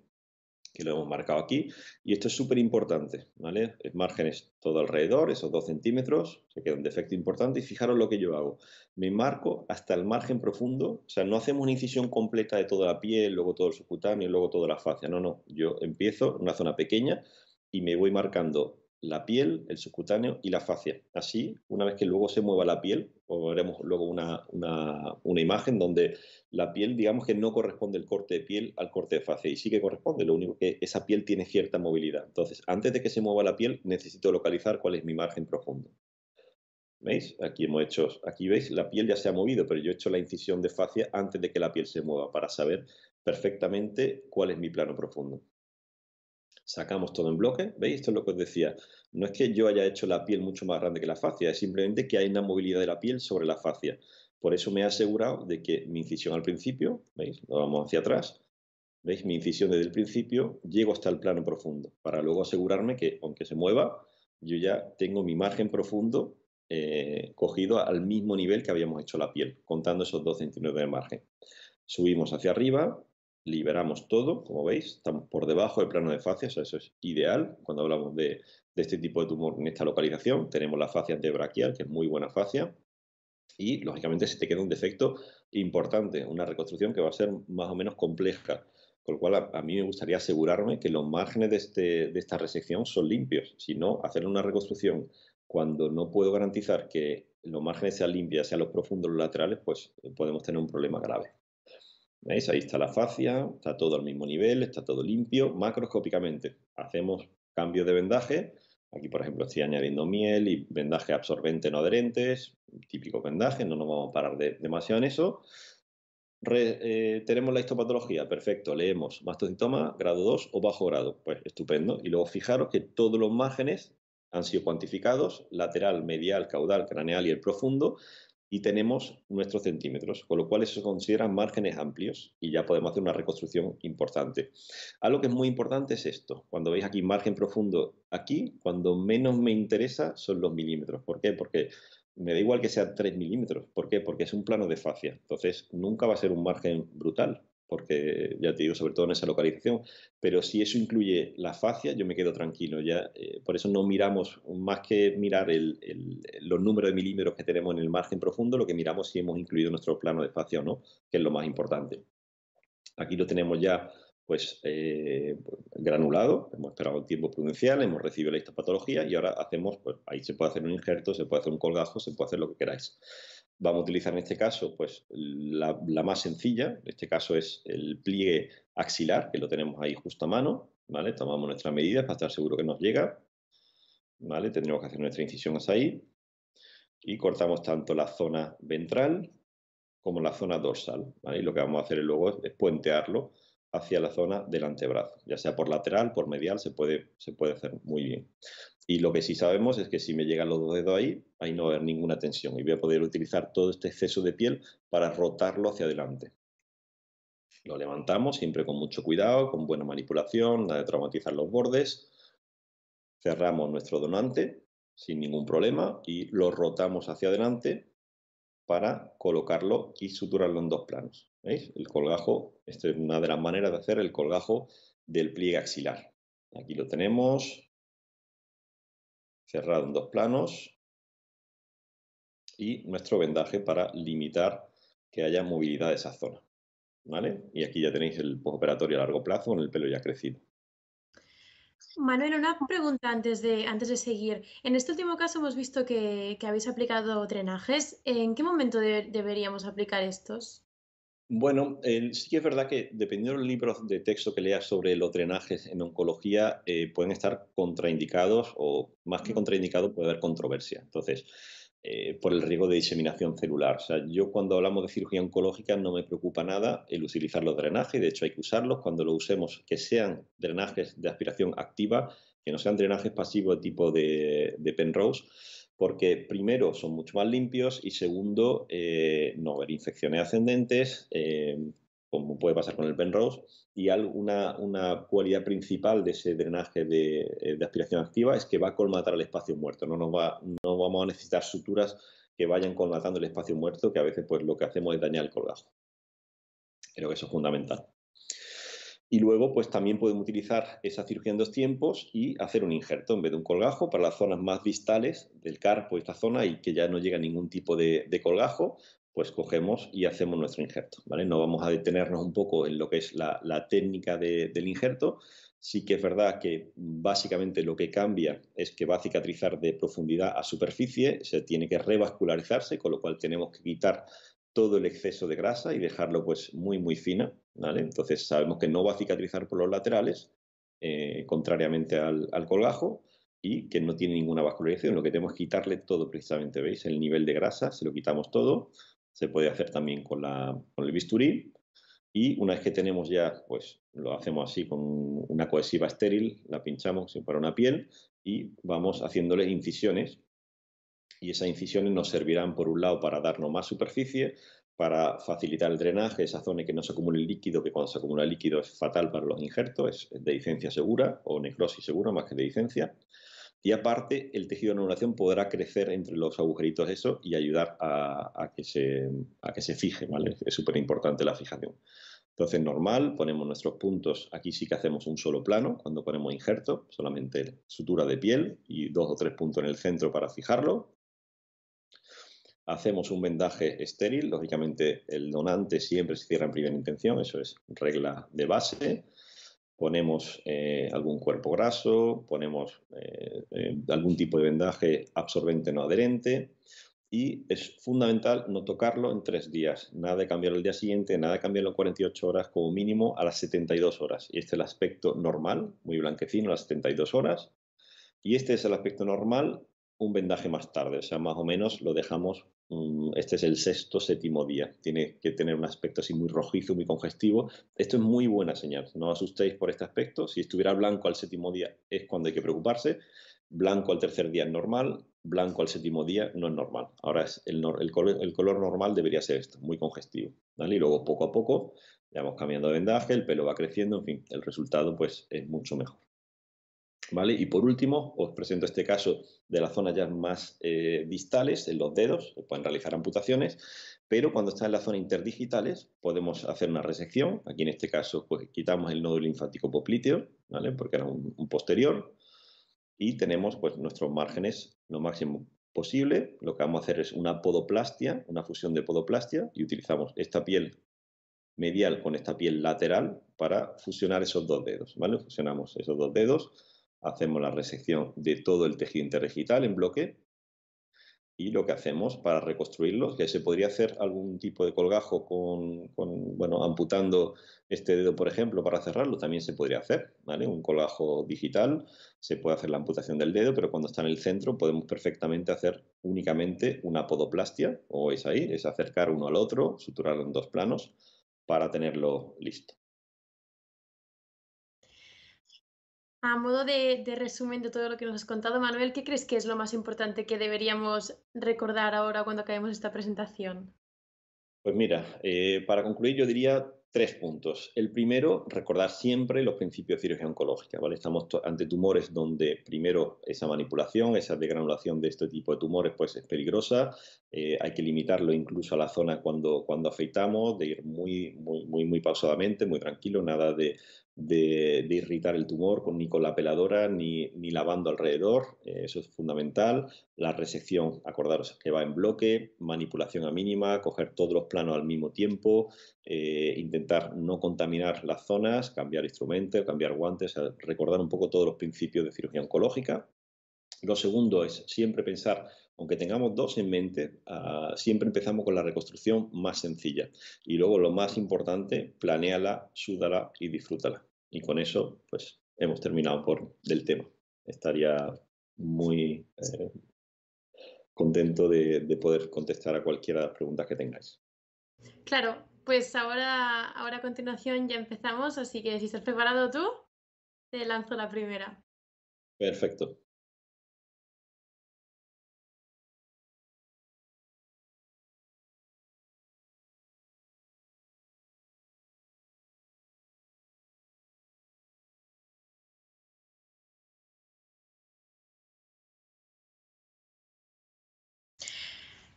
que lo hemos marcado aquí, y esto es súper importante, ¿vale? El margen es todo alrededor, esos 2 centímetros, se queda un defecto importante, y fijaros lo que yo hago. Me marco hasta el margen profundo, o sea, no hacemos una incisión completa de toda la piel, luego todo el subcutáneo, luego toda la fascia, no, no, yo empiezo en una zona pequeña y me voy marcando la piel, el subcutáneo y la fascia. Así, una vez que luego se mueva la piel, veremos luego una, una, una, imagen donde la piel, digamos que no corresponde el corte de piel al corte de fascia, y sí que corresponde, lo único que esa piel tiene cierta movilidad. Entonces, antes de que se mueva la piel, necesito localizar cuál es mi margen profundo. ¿Veis? Aquí hemos hecho, aquí veis, la piel ya se ha movido, pero yo he hecho la incisión de fascia antes de que la piel se mueva para saber perfectamente cuál es mi plano profundo sacamos todo en bloque, ¿veis? Esto es lo que os decía. No es que yo haya hecho la piel mucho más grande que la fascia, es simplemente que hay una movilidad de la piel sobre la fascia. Por eso me he asegurado de que mi incisión al principio, ¿veis? Lo vamos hacia atrás, ¿veis? Mi incisión desde el principio, llego hasta el plano profundo, para luego asegurarme que, aunque se mueva, yo ya tengo mi margen profundo eh, cogido al mismo nivel que habíamos hecho la piel, contando esos 2 centímetros de margen. Subimos hacia arriba, liberamos todo, como veis, estamos por debajo del plano de fascias, eso es ideal cuando hablamos de, este tipo de tumor en esta localización. Tenemos la fascia antebraquial, que es muy buena fascia, y lógicamente se te queda un defecto importante, una reconstrucción que va a ser más o menos compleja. Con lo cual, a, mí me gustaría asegurarme que los márgenes de, este, de esta resección son limpios. Si no, hacer una reconstrucción cuando no puedo garantizar que los márgenes sean limpios, sean los profundos, los laterales, pues eh, podemos tener un problema grave. ¿Veis? Ahí está la fascia, está todo al mismo nivel, está todo limpio, macroscópicamente. Hacemos cambios de vendaje. Aquí, por ejemplo, estoy añadiendo miel y vendaje absorbente no adherentes, típico vendaje, no nos vamos a parar demasiado en eso. Eh, tenemos la histopatología, perfecto, leemos mastocitoma, grado 2 o bajo grado, pues estupendo. Y luego fijaros que todos los márgenes han sido cuantificados, lateral, medial, caudal, craneal y el profundo, y tenemos nuestros centímetros, con lo cual eso se consideran márgenes amplios y ya podemos hacer una reconstrucción importante. Algo que es muy importante es esto, cuando veis aquí margen profundo, aquí cuando menos me interesa son los milímetros. ¿Por qué? Porque me da igual que sea 3 milímetros. ¿Por qué? Porque es un plano de fascia, entonces nunca va a ser un margen brutal porque ya te digo, sobre todo en esa localización. Pero si eso incluye la fascia, yo me quedo tranquilo. Ya, eh, por eso no miramos, más que mirar el, los números de milímetros que tenemos en el margen profundo, lo que miramos si hemos incluido nuestro plano de fascia o no, que es lo más importante. Aquí lo tenemos ya pues eh, granulado, hemos esperado el tiempo prudencial, hemos recibido la histopatología y ahora hacemos, pues ahí se puede hacer un injerto, se puede hacer un colgajo, se puede hacer lo que queráis. Vamos a utilizar en este caso pues, la, más sencilla, en este caso es el pliegue axilar, que lo tenemos ahí justo a mano, Tomamos nuestras medidas para estar seguro que nos llega, ¿vale? Tendremos que hacer nuestra incisión hasta ahí y cortamos tanto la zona ventral como la zona dorsal, Y lo que vamos a hacer luego es, puentearlo hacia la zona del antebrazo, ya sea por lateral, por medial, se puede, se puede hacer muy bien. Y lo que sí sabemos es que si me llegan los dos dedos ahí, ahí no va a haber ninguna tensión y voy a poder utilizar todo este exceso de piel para rotarlo hacia adelante. Lo levantamos siempre con mucho cuidado, con buena manipulación, nada de traumatizar los bordes. Cerramos nuestro donante sin ningún problema y lo rotamos hacia adelante para colocarlo y suturarlo en dos planos. ¿Veis? El colgajo, esta es una de las maneras de hacer el colgajo del pliegue axilar. Aquí lo tenemos, cerrado en dos planos y nuestro vendaje para limitar que haya movilidad de esa zona. ¿Vale? Y aquí ya tenéis el postoperatorio a largo plazo con el pelo ya crecido. Manuel, una pregunta antes de, antes de seguir. En este último caso hemos visto que, habéis aplicado drenajes. ¿En qué momento deberíamos aplicar estos? Bueno, sí que es verdad que dependiendo del libro de texto que leas sobre los drenajes en oncología, eh, pueden estar contraindicados o más que contraindicados puede haber controversia. Entonces, eh, por el riesgo de diseminación celular. O sea, yo cuando hablamos de cirugía oncológica no me preocupa nada el utilizar los drenajes, de hecho hay que usarlos cuando lo usemos, que sean drenajes de aspiración activa, que no sean drenajes pasivos tipo de Penrose porque primero son mucho más limpios y segundo eh, no ver infecciones ascendentes, eh, como puede pasar con el Penrose, y alguna, una cualidad principal de ese drenaje eh, de, aspiración activa es que va a colmatar el espacio muerto, no, nos va, no vamos a necesitar suturas que vayan colmatando el espacio muerto, que a veces pues lo que hacemos es dañar el colgajo. Creo que eso es fundamental. Y luego, pues también podemos utilizar esa cirugía en dos tiempos y hacer un injerto en vez de un colgajo para las zonas más distales del carpo, esta zona, y que ya no llega ningún tipo de, colgajo, pues cogemos y hacemos nuestro injerto. ¿vale? No vamos a detenernos un poco en lo que es la, técnica del injerto. Sí que es verdad que mm, básicamente lo que cambia es que va a cicatrizar de profundidad a superficie, se tiene que revascularizarse, con lo cual tenemos que quitar todo el exceso de grasa y dejarlo pues muy muy fina, ¿vale? Entonces sabemos que no va a cicatrizar por los laterales, eh, contrariamente al, colgajo, y que no tiene ninguna vascularización. Lo que tenemos es quitarle todo precisamente, ¿veis? El nivel de grasa, se lo quitamos todo, se puede hacer también con, la, el bisturí, y una vez que tenemos ya, pues lo hacemos así con una cohesiva estéril, la pinchamos para una piel y vamos haciéndole incisiones y esas incisiones nos servirán, por un lado, para darnos más superficie, para facilitar el drenaje, esa zona que no se acumule líquido, que cuando se acumula líquido es fatal para los injertos, es de licencia segura o necrosis segura más que de licencia. Y aparte, el tejido de anulación podrá crecer entre los agujeritos eso y ayudar a, que, se, a que se fije, ¿vale? Es súper importante la fijación. Entonces, normal, ponemos nuestros puntos, aquí sí que hacemos un solo plano, cuando ponemos injerto, solamente sutura de piel y dos o tres puntos en el centro para fijarlo, hacemos un vendaje estéril, lógicamente el donante siempre se cierra en primera intención, eso es regla de base, ponemos eh, algún cuerpo graso, ponemos eh, eh, algún tipo de vendaje absorbente no adherente y es fundamental no tocarlo en tres días, nada de cambiarlo el día siguiente, nada de cambiarlo en 48 horas, como mínimo a las 72 horas. Y este es el aspecto normal, muy blanquecino, a las 72 horas. Y este es el aspecto normal un vendaje más tarde, o sea, más o menos lo dejamos Mm, este es el sexto, séptimo día. Tiene que tener un aspecto así muy rojizo, muy congestivo. Esto es muy buena señal. No os asustéis por este aspecto. Si estuviera blanco al séptimo día es cuando hay que preocuparse. Blanco al tercer día es normal. Blanco al séptimo día no es normal. Ahora es el, color, normal debería ser esto, muy congestivo. Y luego poco a poco ya vamos cambiando de vendaje, el pelo va creciendo, en fin, el resultado pues es mucho mejor. Y por último, os presento este caso de las zonas ya más eh, distales, en los dedos, se pueden realizar amputaciones, pero cuando está en la zona interdigitales podemos hacer una resección, aquí en este caso pues, quitamos el nódulo linfático popliteo, ¿vale? porque era un, posterior, y tenemos pues, nuestros márgenes lo máximo posible, lo que vamos a hacer es una podoplastia, una fusión de podoplastia, y utilizamos esta piel medial con esta piel lateral para fusionar esos dos dedos, Fusionamos esos dos dedos, hacemos la resección de todo el tejido interregital en bloque y lo que hacemos para reconstruirlo, que se podría hacer algún tipo de colgajo con, bueno, amputando este dedo, por ejemplo, para cerrarlo, también se podría hacer, ¿vale? Un colgajo digital, se puede hacer la amputación del dedo, pero cuando está en el centro podemos perfectamente hacer únicamente una podoplastia, o es ahí, es acercar uno al otro, suturarlo en dos planos para tenerlo listo. A modo de, resumen de todo lo que nos has contado, Manuel, ¿qué crees que es lo más importante que deberíamos recordar ahora cuando acabemos esta presentación? Pues mira, eh, para concluir yo diría tres puntos. El primero, recordar siempre los principios de cirugía oncológica. Estamos ante tumores donde primero esa manipulación, esa degranulación de este tipo de tumores pues es peligrosa. Eh, hay que limitarlo incluso a la zona cuando, cuando afeitamos, de ir muy, muy, muy pausadamente, muy tranquilo, nada de de, irritar el tumor con, ni con la peladora ni, lavando alrededor, eh, eso es fundamental. La resección, acordaros que va en bloque, manipulación a mínima, coger todos los planos al mismo tiempo, eh, intentar no contaminar las zonas, cambiar instrumentos, cambiar guantes, recordar un poco todos los principios de cirugía oncológica. Lo segundo es siempre pensar aunque tengamos dos en mente, ah, siempre empezamos con la reconstrucción más sencilla. Y luego lo más importante, planeala, súdala y disfrútala. Y con eso, pues hemos terminado por del tema. Estaría muy eh, contento de, poder contestar a cualquiera de las preguntas que tengáis. Claro, pues ahora, ahora a continuación ya empezamos, así que si estás preparado tú, te lanzo la primera. Perfecto.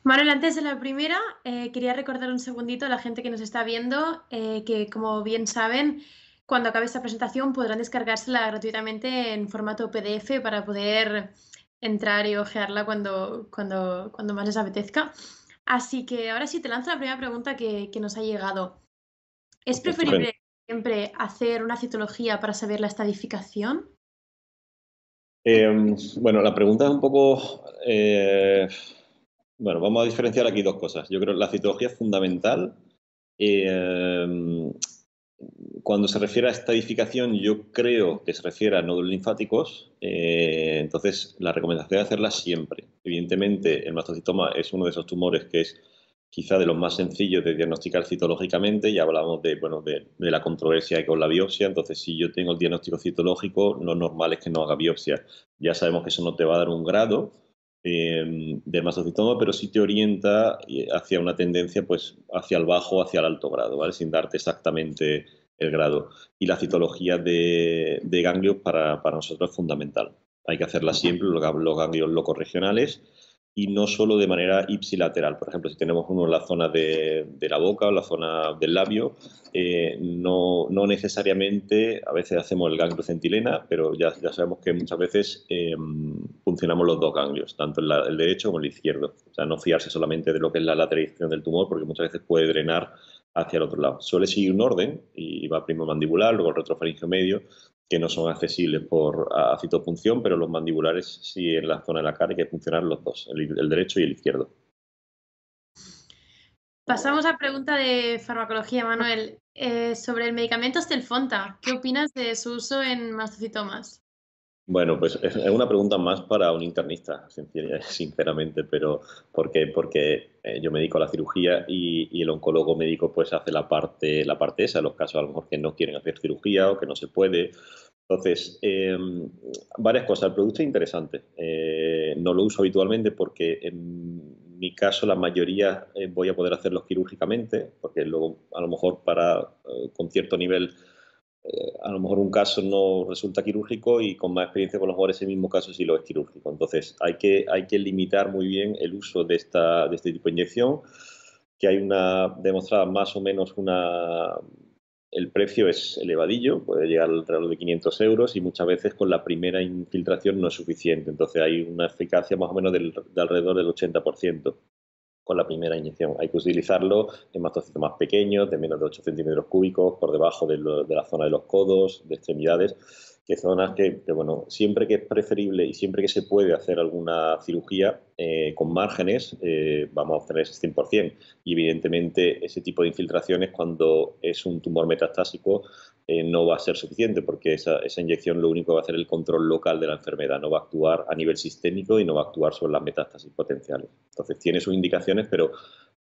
Manuel, antes de la primera, eh, quería recordar un segundito a la gente que nos está viendo eh, que, como bien saben, cuando acabe esta presentación podrán descargársela gratuitamente en formato PDF para poder entrar y ojearla cuando, cuando, cuando más les apetezca. Así que ahora sí te lanzo la primera pregunta que, nos ha llegado. ¿Es preferible siempre hacer una citología para saber la estadificación? Em, bueno, la pregunta es un poco eh, bueno, vamos a diferenciar aquí dos cosas. Yo creo que la citología es fundamental. Eh, cuando se refiere a estadificación, yo creo que se refiere a nódulos linfáticos. Eh, entonces, la recomendación es hacerla siempre. Evidentemente, el mastocitoma es uno de esos tumores que es quizá de los más sencillos de diagnosticar citológicamente. Ya hablamos de, bueno, de, de la controversia con la biopsia. Entonces, si yo tengo el diagnóstico citológico, lo normal es que no haga biopsia. Ya sabemos que eso no te va a dar un grado Em, de del pero sí te orienta eh, hacia una tendencia pues, hacia el bajo, hacia el alto grado, ¿vale? sin darte exactamente el grado. Y la citología de, ganglios para, para nosotros es fundamental. Hay que hacerla siempre, los ganglios locorregionales y no solo de manera ipsilateral. Por ejemplo, si tenemos uno en la zona de, la boca o la zona del labio, eh, no, necesariamente, a veces hacemos el ganglio centilena, pero ya, ya sabemos que muchas veces eh, funcionamos los dos ganglios, tanto el, derecho como el izquierdo. O sea, no fiarse solamente de lo que es la lateralización del tumor, porque muchas veces puede drenar hacia el otro lado. Suele seguir un orden y va primero mandibular, luego el retrofaringio medio, que no son accesibles por acitopunción, pero los mandibulares sí en la zona de la cara hay que funcionar los dos, el, derecho y el izquierdo. Pasamos a pregunta de farmacología, Manuel. Eh, sobre el medicamento Stelfonta, ¿qué opinas de su uso en mastocitomas? Bueno, pues es una pregunta más para un internista, sinceramente, pero ¿por qué? porque eh, yo me dedico a la cirugía y, el oncólogo médico pues hace la parte, la parte esa, los casos a lo mejor que no quieren hacer cirugía o que no se puede. Entonces, em, varias cosas. El producto es interesante. Eh, no lo uso habitualmente porque en mi caso la mayoría eh, voy a poder hacerlos quirúrgicamente, porque luego a lo mejor para con cierto nivel eh, a lo mejor un caso no resulta quirúrgico y con más experiencia con los mejor ese mismo caso sí lo es quirúrgico. Entonces hay que, hay que limitar muy bien el uso de, esta, de este tipo de inyección, que hay una demostrada más o menos una... El precio es elevadillo, puede llegar alrededor de 500 euros y muchas veces con la primera infiltración no es suficiente. Entonces hay una eficacia más o menos de alrededor del 80% con la primera inyección. Hay que utilizarlo en mastocitos más pequeños, de menos de 8 centímetros cúbicos, por debajo de, de la zona de los codos, de extremidades que zonas que, bueno, siempre que es preferible y siempre que se puede hacer alguna cirugía eh, con márgenes, eh, vamos a obtener ese 100%. Y evidentemente ese tipo de infiltraciones cuando es un tumor metastásico eh, no va a ser suficiente porque esa, inyección lo único que va a hacer es el control local de la enfermedad, no va a actuar a nivel sistémico y no va a actuar sobre las metástasis potenciales. Entonces tiene sus indicaciones, pero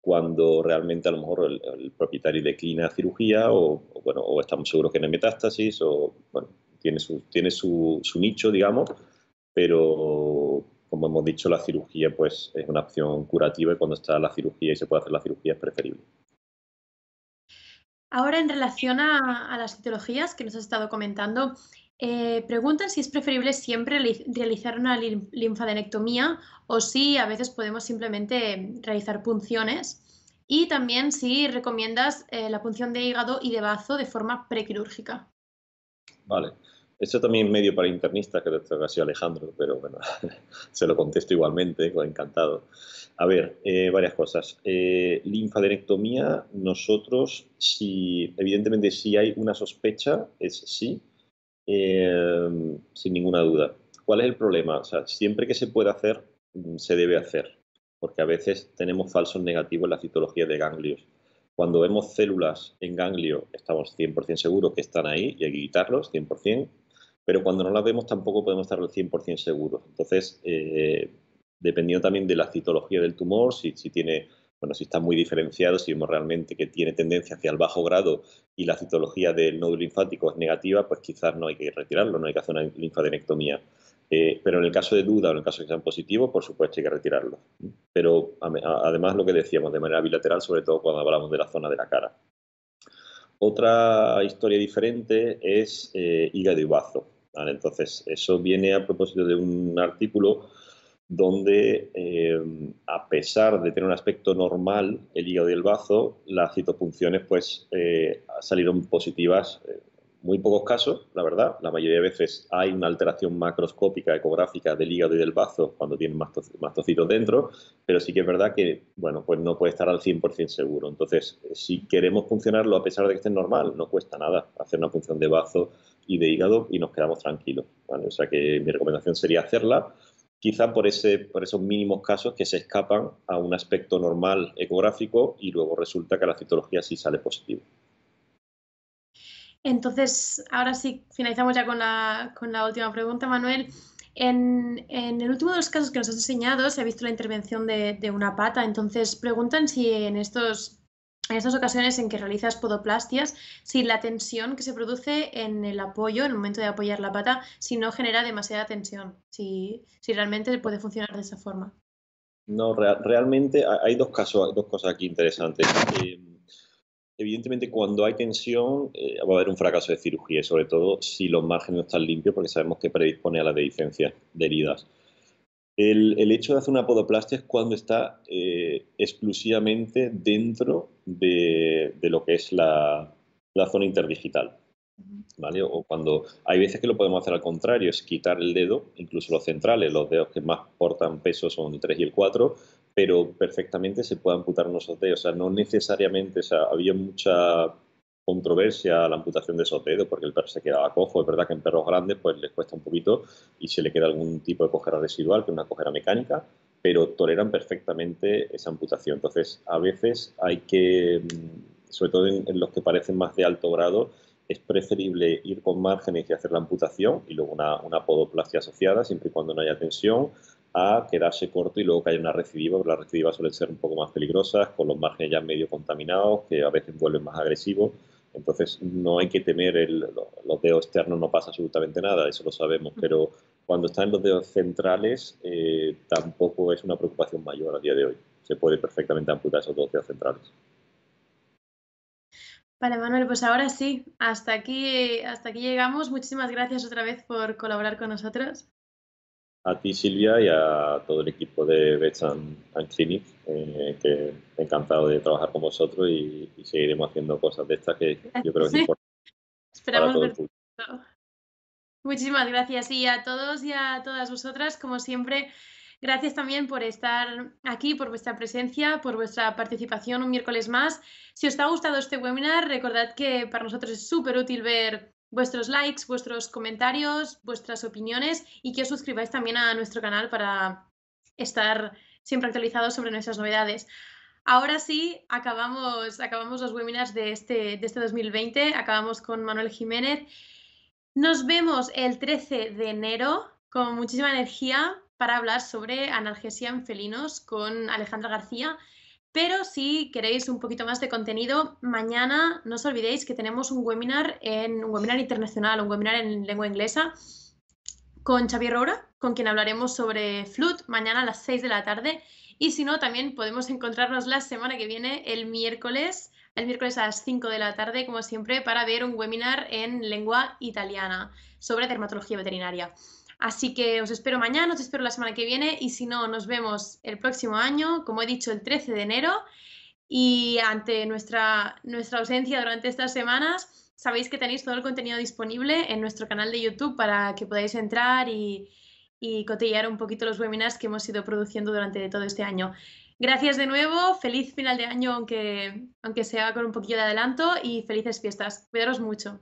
cuando realmente a lo mejor el, propietario declina cirugía o, bueno, o estamos seguros que no hay metástasis o bueno, tiene su, nicho, digamos, pero como hemos dicho, la cirugía pues es una opción curativa y cuando está la cirugía y se puede hacer la cirugía es preferible. Ahora, en relación a, las citologías que nos has estado comentando, eh, preguntan si es preferible siempre realizar una linfadenectomía o si a veces podemos simplemente realizar punciones. Y también si recomiendas eh, la punción de hígado y de bazo de forma prequirúrgica. Vale. Esto también es medio para internistas, que ha sido Alejandro, pero bueno, se lo contesto igualmente, encantado. A ver, eh, varias cosas. Eh, linfadenectomía, nosotros, si, evidentemente, si hay una sospecha, es sí, eh, sin ninguna duda. ¿Cuál es el problema? siempre que se puede hacer, mm, se debe hacer, porque a veces tenemos falsos negativos en la citología de ganglios. Cuando vemos células en ganglio, estamos 100% seguros que están ahí y hay que quitarlos 100% pero cuando no las vemos tampoco podemos estar al 100% seguros. Entonces, eh, dependiendo también de la citología del tumor, si, tiene bueno, si está muy diferenciado, si vemos realmente que tiene tendencia hacia el bajo grado y la citología del nódulo linfático es negativa, pues quizás no hay que retirarlo, no hay que hacer una linfadenectomía. Eh, pero en el caso de duda o en el caso de que sean positivos, por supuesto hay que retirarlo. Pero además lo que decíamos, de manera bilateral, sobre todo cuando hablamos de la zona de la cara. Otra historia diferente es eh, hígado y bazo. Entonces, eso viene a propósito de un artículo donde, eh, a pesar de tener un aspecto normal, el hígado y el bazo, las citopunciones pues, eh, salieron positivas. Eh, muy pocos casos, la verdad. La mayoría de veces hay una alteración macroscópica, ecográfica del hígado y del bazo cuando tienen mastocitos dentro, pero sí que es verdad que, bueno, pues no puede estar al 100% seguro. Entonces, si queremos funcionarlo a pesar de que esté normal, no cuesta nada hacer una función de bazo y de hígado y nos quedamos tranquilos. O sea que mi recomendación sería hacerla, quizá por, ese, por esos mínimos casos que se escapan a un aspecto normal ecográfico y luego resulta que la citología sí sale positiva. Entonces, ahora sí, finalizamos ya con la, última pregunta, Manuel. En, el último de los casos que nos has enseñado se ha visto la intervención de, de, una pata, entonces preguntan si en estos en estas ocasiones en que realizas podoplastias, si la tensión que se produce en el apoyo, en el momento de apoyar la pata, si no genera demasiada tensión, si, realmente puede funcionar de esa forma. No, realmente hay dos casos, dos cosas aquí interesantes. Eh, evidentemente, cuando hay tensión, eh, va a haber un fracaso de cirugía, sobre todo si los márgenes no están limpios, porque sabemos que predispone a la deficiencia de heridas. El, hecho de hacer una podoplastia es cuando está eh, exclusivamente dentro de, lo que es la, zona interdigital. ¿Vale? O cuando hay veces que lo podemos hacer al contrario, es quitar el dedo, incluso los centrales, los dedos que más portan peso son el 3 y el 4, pero perfectamente se puede amputar unos dedos. O sea, no necesariamente, sea, había mucha controversia la amputación de esos dedos porque el perro se quedaba cojo. Es verdad que en perros grandes pues les cuesta un poquito y se le queda algún tipo de cojera residual, que es una cojera mecánica, pero toleran perfectamente esa amputación. Entonces, a veces hay que, mm, sobre todo en, los que parecen más de alto grado, es preferible ir con márgenes y hacer la amputación y luego una, una podoplastia asociada, siempre y cuando no haya tensión, a quedarse corto y luego que haya una recidiva, porque las recidivas suelen ser un poco más peligrosas, con los márgenes ya medio contaminados, que a veces vuelven más agresivos. Entonces no hay que temer el, los dedos externos, no pasa absolutamente nada, eso lo sabemos, mm. pero cuando están los dedos centrales eh, tampoco es una preocupación mayor a día de hoy. Se puede perfectamente amputar esos dos dedos centrales. Vale, Manuel, pues ahora sí, hasta aquí, hasta aquí llegamos. Muchísimas gracias otra vez por colaborar con nosotros a ti Silvia y a todo el equipo de Vets and, Clinic, eh, que encantado de trabajar con vosotros y, seguiremos haciendo cosas de estas que yo creo que es importante. Esperamos para Muchísimas gracias y a todos y a todas vosotras, como siempre, gracias también por estar aquí, por vuestra presencia, por vuestra participación un miércoles más. Si os ha gustado este webinar, recordad que para nosotros es súper útil ver vuestros likes, vuestros comentarios, vuestras opiniones y que os suscribáis también a nuestro canal para estar siempre actualizados sobre nuestras novedades. Ahora sí, acabamos, acabamos los webinars de este, de este 2020, acabamos con Manuel Jiménez. Nos vemos el 13 de enero con muchísima energía para hablar sobre analgesia en felinos con Alejandra García, pero si queréis un poquito más de contenido, mañana no os olvidéis que tenemos un webinar, en, un webinar internacional, un webinar en lengua inglesa con Xavier Roura, con quien hablaremos sobre FLUT mañana a las 6 de la tarde. Y si no, también podemos encontrarnos la semana que viene, el miércoles, el miércoles a las 5 de la tarde, como siempre, para ver un webinar en lengua italiana sobre dermatología veterinaria. Así que os espero mañana, os espero la semana que viene y si no, nos vemos el próximo año, como he dicho, el 13 de enero. Y ante nuestra, ausencia durante estas semanas, sabéis que tenéis todo el contenido disponible en nuestro canal de YouTube para que podáis entrar y, y un poquito los webinars que hemos ido produciendo durante todo este año. Gracias de nuevo, feliz final de año, aunque, aunque sea con un poquito de adelanto, y felices fiestas. Cuidaros mucho.